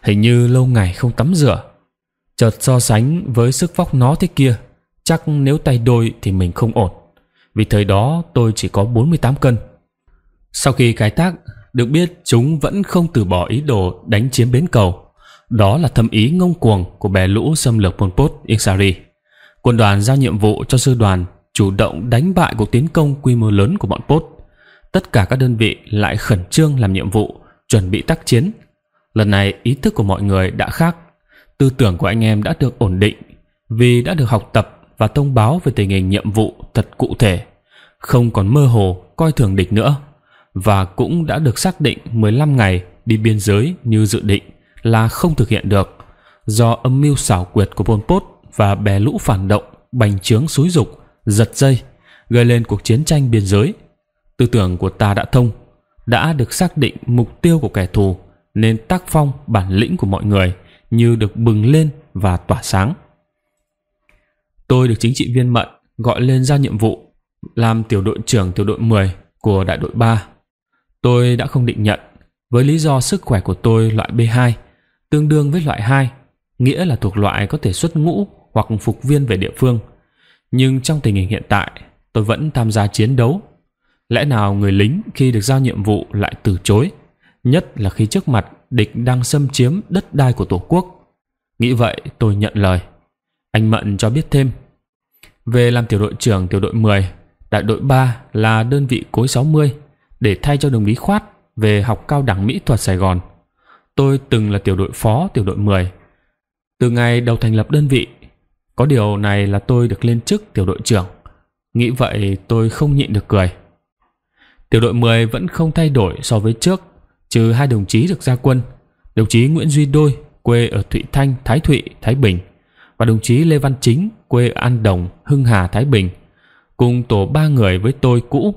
hình như lâu ngày không tắm rửa chợt so sánh với sức vóc nó thế kia chắc nếu tay đôi thì mình không ổn vì thời đó tôi chỉ có 48 cân sau khi cái tác được biết chúng vẫn không từ bỏ ý đồ đánh chiếm bến cầu đó là thâm ý ngông cuồng của bè lũ xâm lược Pol Pot Iksari. Quân đoàn giao nhiệm vụ cho sư đoàn chủ động đánh bại cuộc tiến công quy mô lớn của bọn Pot. Tất cả các đơn vị lại khẩn trương làm nhiệm vụ, chuẩn bị tác chiến. Lần này ý thức của mọi người đã khác. Tư tưởng của anh em đã được ổn định vì đã được học tập và thông báo về tình hình nhiệm vụ thật cụ thể, không còn mơ hồ coi thường địch nữa và cũng đã được xác định 15 ngày đi biên giới như dự định là không thực hiện được do âm mưu xảo quyệt của Pol Pot và bè lũ phản động bành trướng xúi dục, giật dây, gây lên cuộc chiến tranh biên giới. Tư tưởng của ta đã thông, đã được xác định mục tiêu của kẻ thù nên tác phong bản lĩnh của mọi người như được bừng lên và tỏa sáng. Tôi được chính trị viên Mận gọi lên ra nhiệm vụ làm tiểu đội trưởng tiểu đội 10 của đại đội 3. Tôi đã không định nhận với lý do sức khỏe của tôi loại B2 tương đương với loại hai nghĩa là thuộc loại có thể xuất ngũ hoặc phục viên về địa phương. Nhưng trong tình hình hiện tại, tôi vẫn tham gia chiến đấu. Lẽ nào người lính khi được giao nhiệm vụ lại từ chối, nhất là khi trước mặt địch đang xâm chiếm đất đai của Tổ quốc? Nghĩ vậy tôi nhận lời. Anh Mận cho biết thêm. Về làm tiểu đội trưởng tiểu đội 10, đại đội 3 là đơn vị cối 60 để thay cho đồng lý khoát về học cao đẳng mỹ thuật Sài Gòn – tôi từng là tiểu đội phó tiểu đội 10. Từ ngày đầu thành lập đơn vị, có điều này là tôi được lên chức tiểu đội trưởng. Nghĩ vậy tôi không nhịn được cười. Tiểu đội 10 vẫn không thay đổi so với trước, trừ hai đồng chí được ra quân. Đồng chí Nguyễn Duy Đôi, quê ở Thụy Thanh, Thái Thụy, Thái Bình và đồng chí Lê Văn Chính, quê ở An Đồng, Hưng Hà, Thái Bình. Cùng tổ ba người với tôi cũ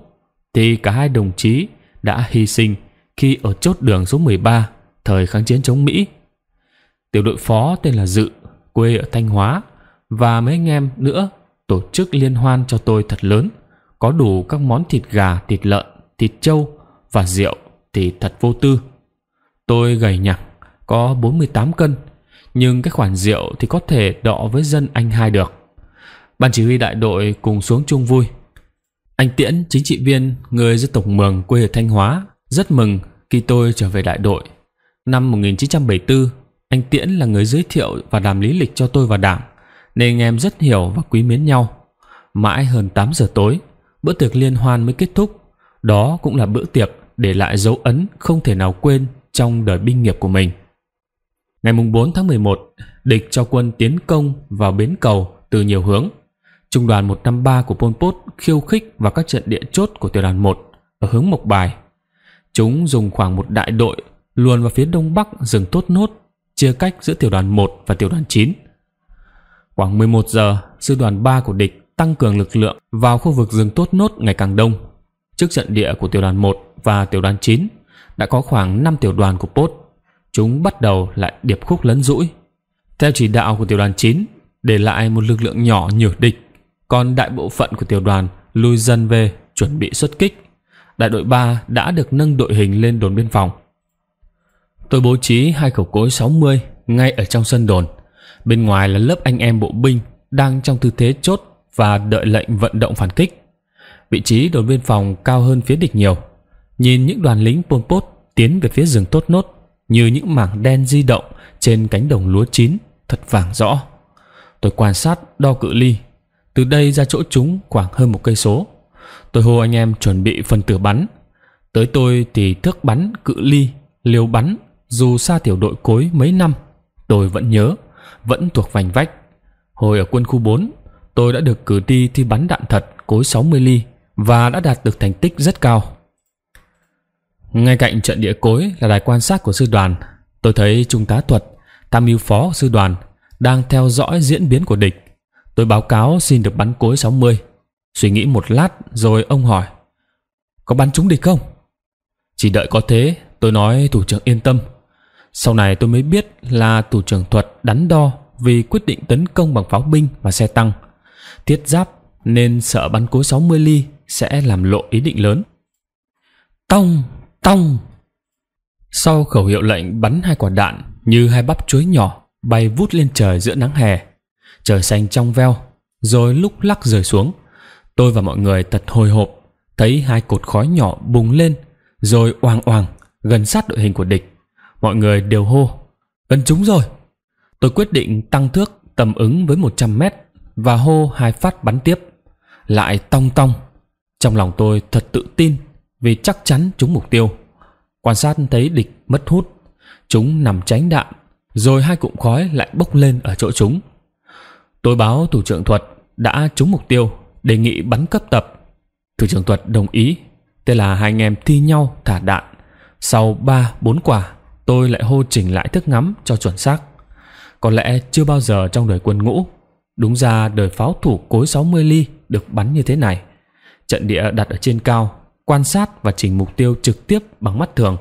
thì cả hai đồng chí đã hy sinh khi ở chốt đường số 13 thời kháng chiến chống Mỹ. Tiểu đội phó tên là Dự, quê ở Thanh Hóa và mấy anh em nữa tổ chức liên hoan cho tôi thật lớn, có đủ các món thịt gà, thịt lợn, thịt trâu và rượu thì thật vô tư. Tôi gầy nhặng, có 48 cân, nhưng cái khoản rượu thì có thể đọ với dân anh hai được. Ban chỉ huy đại đội cùng xuống chung vui. Anh Tiễn, chính trị viên, người dân tộc Mường quê ở Thanh Hóa, rất mừng khi tôi trở về đại đội Năm 1974, anh Tiễn là người giới thiệu và đàm lý lịch cho tôi và Đảng, nên anh em rất hiểu và quý mến nhau. Mãi hơn 8 giờ tối, bữa tiệc liên hoan mới kết thúc. Đó cũng là bữa tiệc để lại dấu ấn không thể nào quên trong đời binh nghiệp của mình. Ngày 4 tháng 11, địch cho quân tiến công vào bến cầu từ nhiều hướng. Trung đoàn 153 của Pol Pot khiêu khích vào các trận địa chốt của tiểu đoàn 1 ở hướng Mộc Bài. Chúng dùng khoảng một đại đội luồn vào phía đông bắc rừng Tốt Nốt, chia cách giữa tiểu đoàn 1 và tiểu đoàn 9. Khoảng 11 giờ, sư đoàn 3 của địch tăng cường lực lượng vào khu vực rừng Tốt Nốt ngày càng đông. Trước trận địa của tiểu đoàn 1 và tiểu đoàn 9 đã có khoảng 5 tiểu đoàn của Pốt. Chúng bắt đầu lại điệp khúc lấn rũi. Theo chỉ đạo của tiểu đoàn 9, để lại một lực lượng nhỏ nhử địch, còn đại bộ phận của tiểu đoàn lui dần về chuẩn bị xuất kích. Đại đội 3 đã được nâng đội hình lên đồn biên phòng Tôi bố trí hai khẩu cối 60 ngay ở trong sân đồn. Bên ngoài là lớp anh em bộ binh đang trong tư thế chốt và đợi lệnh vận động phản kích. Vị trí đồn biên phòng cao hơn phía địch nhiều. Nhìn những đoàn lính pôn pốt tiến về phía rừng Tốt Nốt như những mảng đen di động trên cánh đồng lúa chín thật vàng rõ. Tôi quan sát đo cự ly. Từ đây ra chỗ chúng khoảng hơn một cây số. Tôi hô anh em chuẩn bị phần tử bắn. Tới tôi thì thước bắn, cự ly, liều bắn dù xa tiểu đội cối mấy năm, tôi vẫn nhớ, vẫn thuộc vành vách. Hồi ở quân khu 4, tôi đã được cử đi thi bắn đạn thật cối 60 ly và đã đạt được thành tích rất cao. Ngay cạnh trận địa cối là đài quan sát của sư đoàn, tôi thấy trung tá thuật, tham mưu phó sư đoàn đang theo dõi diễn biến của địch. Tôi báo cáo xin được bắn cối 60. Suy nghĩ một lát rồi ông hỏi: "Có bắn trúng địch không?" Chỉ đợi có thế, tôi nói thủ trưởng yên tâm, sau này tôi mới biết là thủ trưởng thuật đắn đo vì quyết định tấn công bằng pháo binh và xe tăng. Thiết giáp nên sợ bắn cối 60 ly sẽ làm lộ ý định lớn. Tông! Tông! Sau khẩu hiệu lệnh bắn hai quả đạn như hai bắp chuối nhỏ bay vút lên trời giữa nắng hè. Trời xanh trong veo, rồi lúc lắc rời xuống. Tôi và mọi người thật hồi hộp, thấy hai cột khói nhỏ bùng lên, rồi oàng oàng gần sát đội hình của địch mọi người đều hô gần chúng rồi tôi quyết định tăng thước tầm ứng với 100 mét và hô hai phát bắn tiếp lại tong tong trong lòng tôi thật tự tin vì chắc chắn chúng mục tiêu quan sát thấy địch mất hút chúng nằm tránh đạn rồi hai cụm khói lại bốc lên ở chỗ chúng tôi báo thủ trưởng thuật đã trúng mục tiêu đề nghị bắn cấp tập thủ trưởng thuật đồng ý thế là hai anh em thi nhau thả đạn sau ba bốn quả tôi lại hô chỉnh lại thức ngắm cho chuẩn xác. Có lẽ chưa bao giờ trong đời quân ngũ, đúng ra đời pháo thủ cối sáu mươi ly được bắn như thế này. Trận địa đặt ở trên cao, quan sát và chỉnh mục tiêu trực tiếp bằng mắt thường,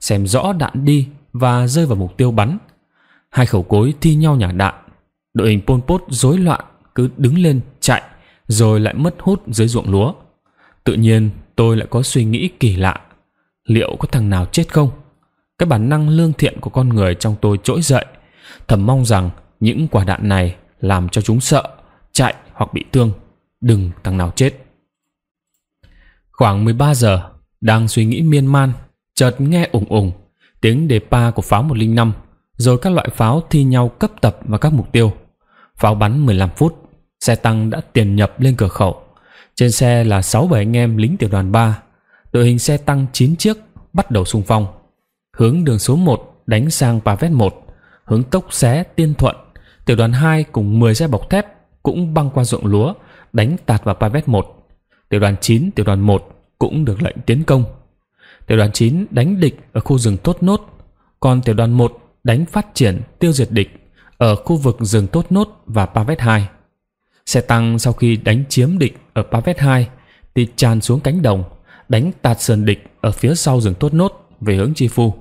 xem rõ đạn đi và rơi vào mục tiêu bắn. Hai khẩu cối thi nhau nhả đạn, đội hình Pol Pot rối loạn cứ đứng lên chạy rồi lại mất hút dưới ruộng lúa. Tự nhiên tôi lại có suy nghĩ kỳ lạ, liệu có thằng nào chết không? cái bản năng lương thiện của con người trong tôi trỗi dậy thầm mong rằng những quả đạn này làm cho chúng sợ chạy hoặc bị thương đừng thằng nào chết khoảng 13 giờ đang suy nghĩ miên man chợt nghe ủng ủng tiếng đề pa của pháo 105 rồi các loại pháo thi nhau cấp tập vào các mục tiêu pháo bắn 15 phút xe tăng đã tiền nhập lên cửa khẩu trên xe là 6-7 anh em lính tiểu đoàn 3 đội hình xe tăng 9 chiếc bắt đầu xung phong hướng đường số 1 đánh sang Pavet 1, hướng tốc xé Tiên Thuận. Tiểu đoàn 2 cùng 10 xe bọc thép cũng băng qua ruộng lúa, đánh tạt vào Pavet 1. Tiểu đoàn 9, tiểu đoàn 1 cũng được lệnh tiến công. Tiểu đoàn 9 đánh địch ở khu rừng Tốt Nốt, còn tiểu đoàn 1 đánh phát triển tiêu diệt địch ở khu vực rừng Tốt Nốt và Pavet 2. Xe tăng sau khi đánh chiếm địch ở Pavet 2 thì tràn xuống cánh đồng, đánh tạt sườn địch ở phía sau rừng Tốt Nốt về hướng Chi Phu.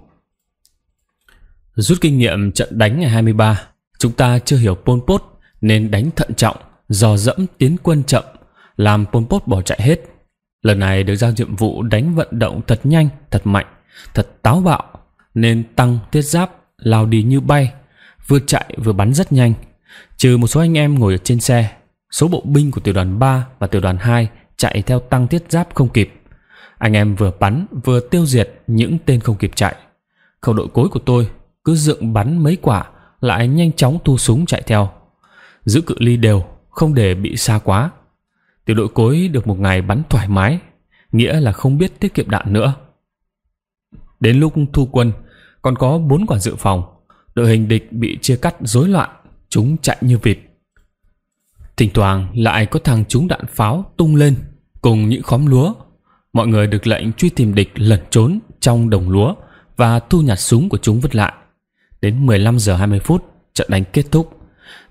Rút kinh nghiệm trận đánh ngày 23, chúng ta chưa hiểu Pol Pot nên đánh thận trọng, dò dẫm tiến quân chậm, làm Pol Pot bỏ chạy hết. Lần này được giao nhiệm vụ đánh vận động thật nhanh, thật mạnh, thật táo bạo, nên tăng tiết giáp lao đi như bay, vừa chạy vừa bắn rất nhanh. Trừ một số anh em ngồi ở trên xe, số bộ binh của tiểu đoàn 3 và tiểu đoàn 2 chạy theo tăng tiết giáp không kịp. Anh em vừa bắn vừa tiêu diệt những tên không kịp chạy. Khẩu đội cối của tôi cứ dựng bắn mấy quả lại nhanh chóng thu súng chạy theo giữ cự ly đều không để bị xa quá tiểu đội cối được một ngày bắn thoải mái nghĩa là không biết tiết kiệm đạn nữa đến lúc thu quân còn có bốn quả dự phòng đội hình địch bị chia cắt rối loạn chúng chạy như vịt thỉnh thoảng lại có thằng trúng đạn pháo tung lên cùng những khóm lúa mọi người được lệnh truy tìm địch lẩn trốn trong đồng lúa và thu nhặt súng của chúng vứt lại Đến 15 giờ 20 phút, trận đánh kết thúc.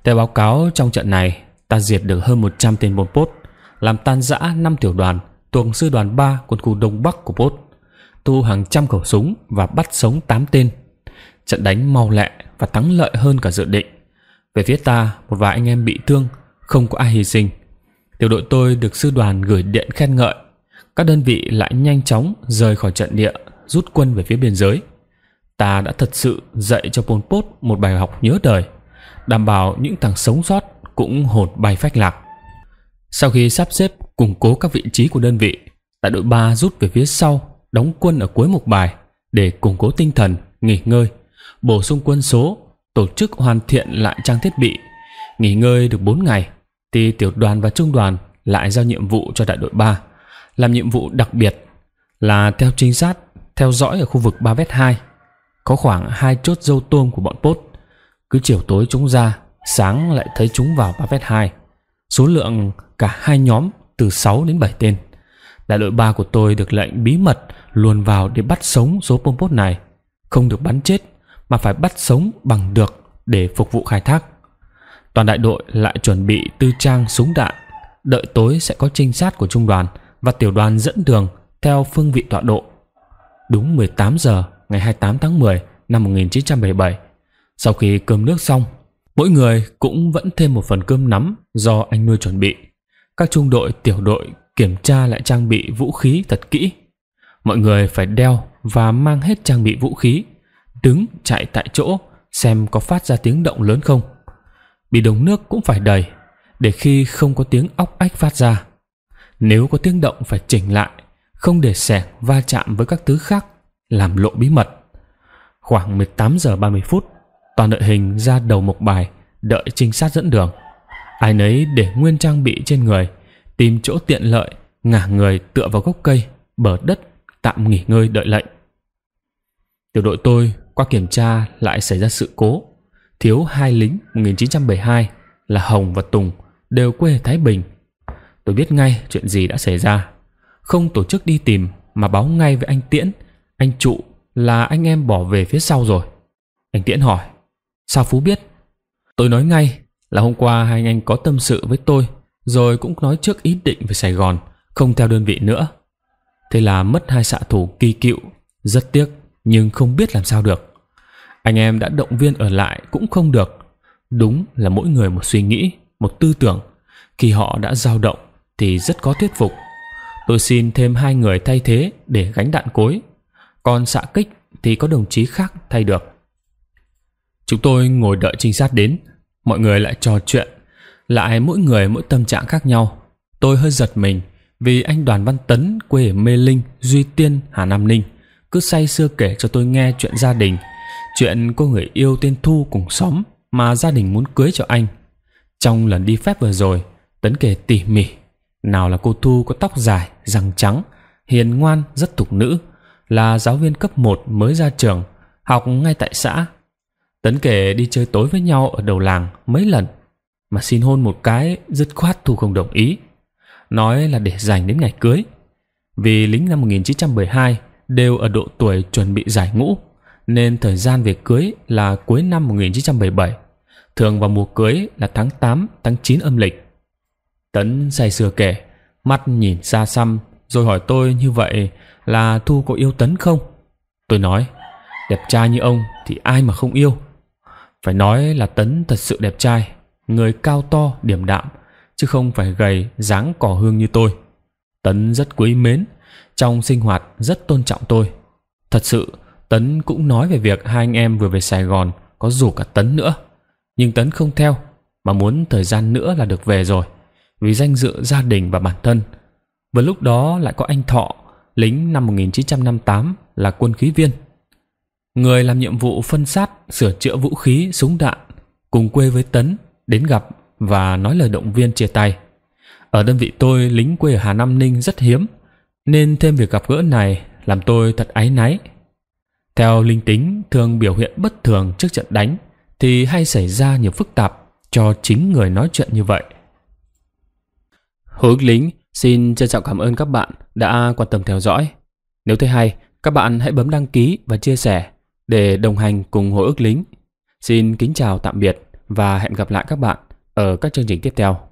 Theo báo cáo trong trận này, ta diệt được hơn 100 tên Pol Pot, làm tan rã 5 tiểu đoàn thuộc sư đoàn 3 quân khu Đông Bắc của Pot, thu hàng trăm khẩu súng và bắt sống 8 tên. Trận đánh mau lẹ và thắng lợi hơn cả dự định. Về phía ta, một vài anh em bị thương, không có ai hy sinh. Tiểu đội tôi được sư đoàn gửi điện khen ngợi. Các đơn vị lại nhanh chóng rời khỏi trận địa, rút quân về phía biên giới ta đã thật sự dạy cho Pol Pot một bài học nhớ đời, đảm bảo những thằng sống sót cũng hồn bay phách lạc. Sau khi sắp xếp củng cố các vị trí của đơn vị, đại đội 3 rút về phía sau, đóng quân ở cuối một bài để củng cố tinh thần, nghỉ ngơi, bổ sung quân số, tổ chức hoàn thiện lại trang thiết bị. Nghỉ ngơi được 4 ngày thì tiểu đoàn và trung đoàn lại giao nhiệm vụ cho đại đội 3, làm nhiệm vụ đặc biệt là theo trinh sát, theo dõi ở khu vực 3 vét 2 có khoảng hai chốt dâu tôm của bọn Pốt. Cứ chiều tối chúng ra, sáng lại thấy chúng vào ba vét hai Số lượng cả hai nhóm từ sáu đến bảy tên. Đại đội ba của tôi được lệnh bí mật luồn vào để bắt sống số Pol Pot này. Không được bắn chết, mà phải bắt sống bằng được để phục vụ khai thác. Toàn đại đội lại chuẩn bị tư trang súng đạn. Đợi tối sẽ có trinh sát của trung đoàn và tiểu đoàn dẫn đường theo phương vị tọa độ. Đúng mười tám giờ ngày 28 tháng 10 năm 1977. Sau khi cơm nước xong, mỗi người cũng vẫn thêm một phần cơm nắm do anh nuôi chuẩn bị. Các trung đội, tiểu đội kiểm tra lại trang bị vũ khí thật kỹ. Mọi người phải đeo và mang hết trang bị vũ khí, đứng chạy tại chỗ xem có phát ra tiếng động lớn không. Bị đống nước cũng phải đầy để khi không có tiếng óc ách phát ra. Nếu có tiếng động phải chỉnh lại, không để xẻng va chạm với các thứ khác làm lộ bí mật. Khoảng 18 giờ 30 phút, toàn đội hình ra đầu mục bài đợi trinh sát dẫn đường. Ai nấy để nguyên trang bị trên người, tìm chỗ tiện lợi, ngả người tựa vào gốc cây, bờ đất, tạm nghỉ ngơi đợi lệnh. Tiểu đội tôi qua kiểm tra lại xảy ra sự cố. Thiếu hai lính 1972 là Hồng và Tùng đều quê Thái Bình. Tôi biết ngay chuyện gì đã xảy ra. Không tổ chức đi tìm mà báo ngay với anh Tiễn anh trụ là anh em bỏ về phía sau rồi. Anh Tiễn hỏi, sao Phú biết? Tôi nói ngay là hôm qua hai anh anh có tâm sự với tôi, rồi cũng nói trước ý định về Sài Gòn, không theo đơn vị nữa. Thế là mất hai xạ thủ kỳ cựu, rất tiếc nhưng không biết làm sao được. Anh em đã động viên ở lại cũng không được. Đúng là mỗi người một suy nghĩ, một tư tưởng. Khi họ đã dao động thì rất có thuyết phục. Tôi xin thêm hai người thay thế để gánh đạn cối còn xạ kích thì có đồng chí khác thay được. Chúng tôi ngồi đợi trinh sát đến, mọi người lại trò chuyện, lại mỗi người mỗi tâm trạng khác nhau. Tôi hơi giật mình vì anh Đoàn Văn Tấn quê ở Mê Linh, Duy Tiên, Hà Nam Ninh cứ say sưa kể cho tôi nghe chuyện gia đình, chuyện cô người yêu tên Thu cùng xóm mà gia đình muốn cưới cho anh. Trong lần đi phép vừa rồi, Tấn kể tỉ mỉ, nào là cô Thu có tóc dài, răng trắng, hiền ngoan, rất thục nữ, là giáo viên cấp 1 mới ra trường, học ngay tại xã. Tấn kể đi chơi tối với nhau ở đầu làng mấy lần, mà xin hôn một cái dứt khoát Thu không đồng ý. Nói là để dành đến ngày cưới. Vì lính năm 1912 đều ở độ tuổi chuẩn bị giải ngũ, nên thời gian về cưới là cuối năm 1977, thường vào mùa cưới là tháng 8, tháng 9 âm lịch. Tấn say sưa kể, mắt nhìn xa xăm rồi hỏi tôi như vậy là Thu có yêu Tấn không? Tôi nói, đẹp trai như ông thì ai mà không yêu. Phải nói là Tấn thật sự đẹp trai, người cao to, điểm đạm, chứ không phải gầy, dáng cỏ hương như tôi. Tấn rất quý mến, trong sinh hoạt rất tôn trọng tôi. Thật sự, Tấn cũng nói về việc hai anh em vừa về Sài Gòn có rủ cả Tấn nữa. Nhưng Tấn không theo, mà muốn thời gian nữa là được về rồi. Vì danh dự gia đình và bản thân – vừa lúc đó lại có anh Thọ, lính năm 1958 là quân khí viên. Người làm nhiệm vụ phân sát, sửa chữa vũ khí, súng đạn, cùng quê với Tấn, đến gặp và nói lời động viên chia tay. Ở đơn vị tôi, lính quê ở Hà Nam Ninh rất hiếm, nên thêm việc gặp gỡ này làm tôi thật áy náy. Theo linh tính thường biểu hiện bất thường trước trận đánh thì hay xảy ra nhiều phức tạp cho chính người nói chuyện như vậy. Hướng lính Xin trân trọng cảm ơn các bạn đã quan tâm theo dõi. Nếu thấy hay, các bạn hãy bấm đăng ký và chia sẻ để đồng hành cùng Hồi ức Lính. Xin kính chào tạm biệt và hẹn gặp lại các bạn ở các chương trình tiếp theo.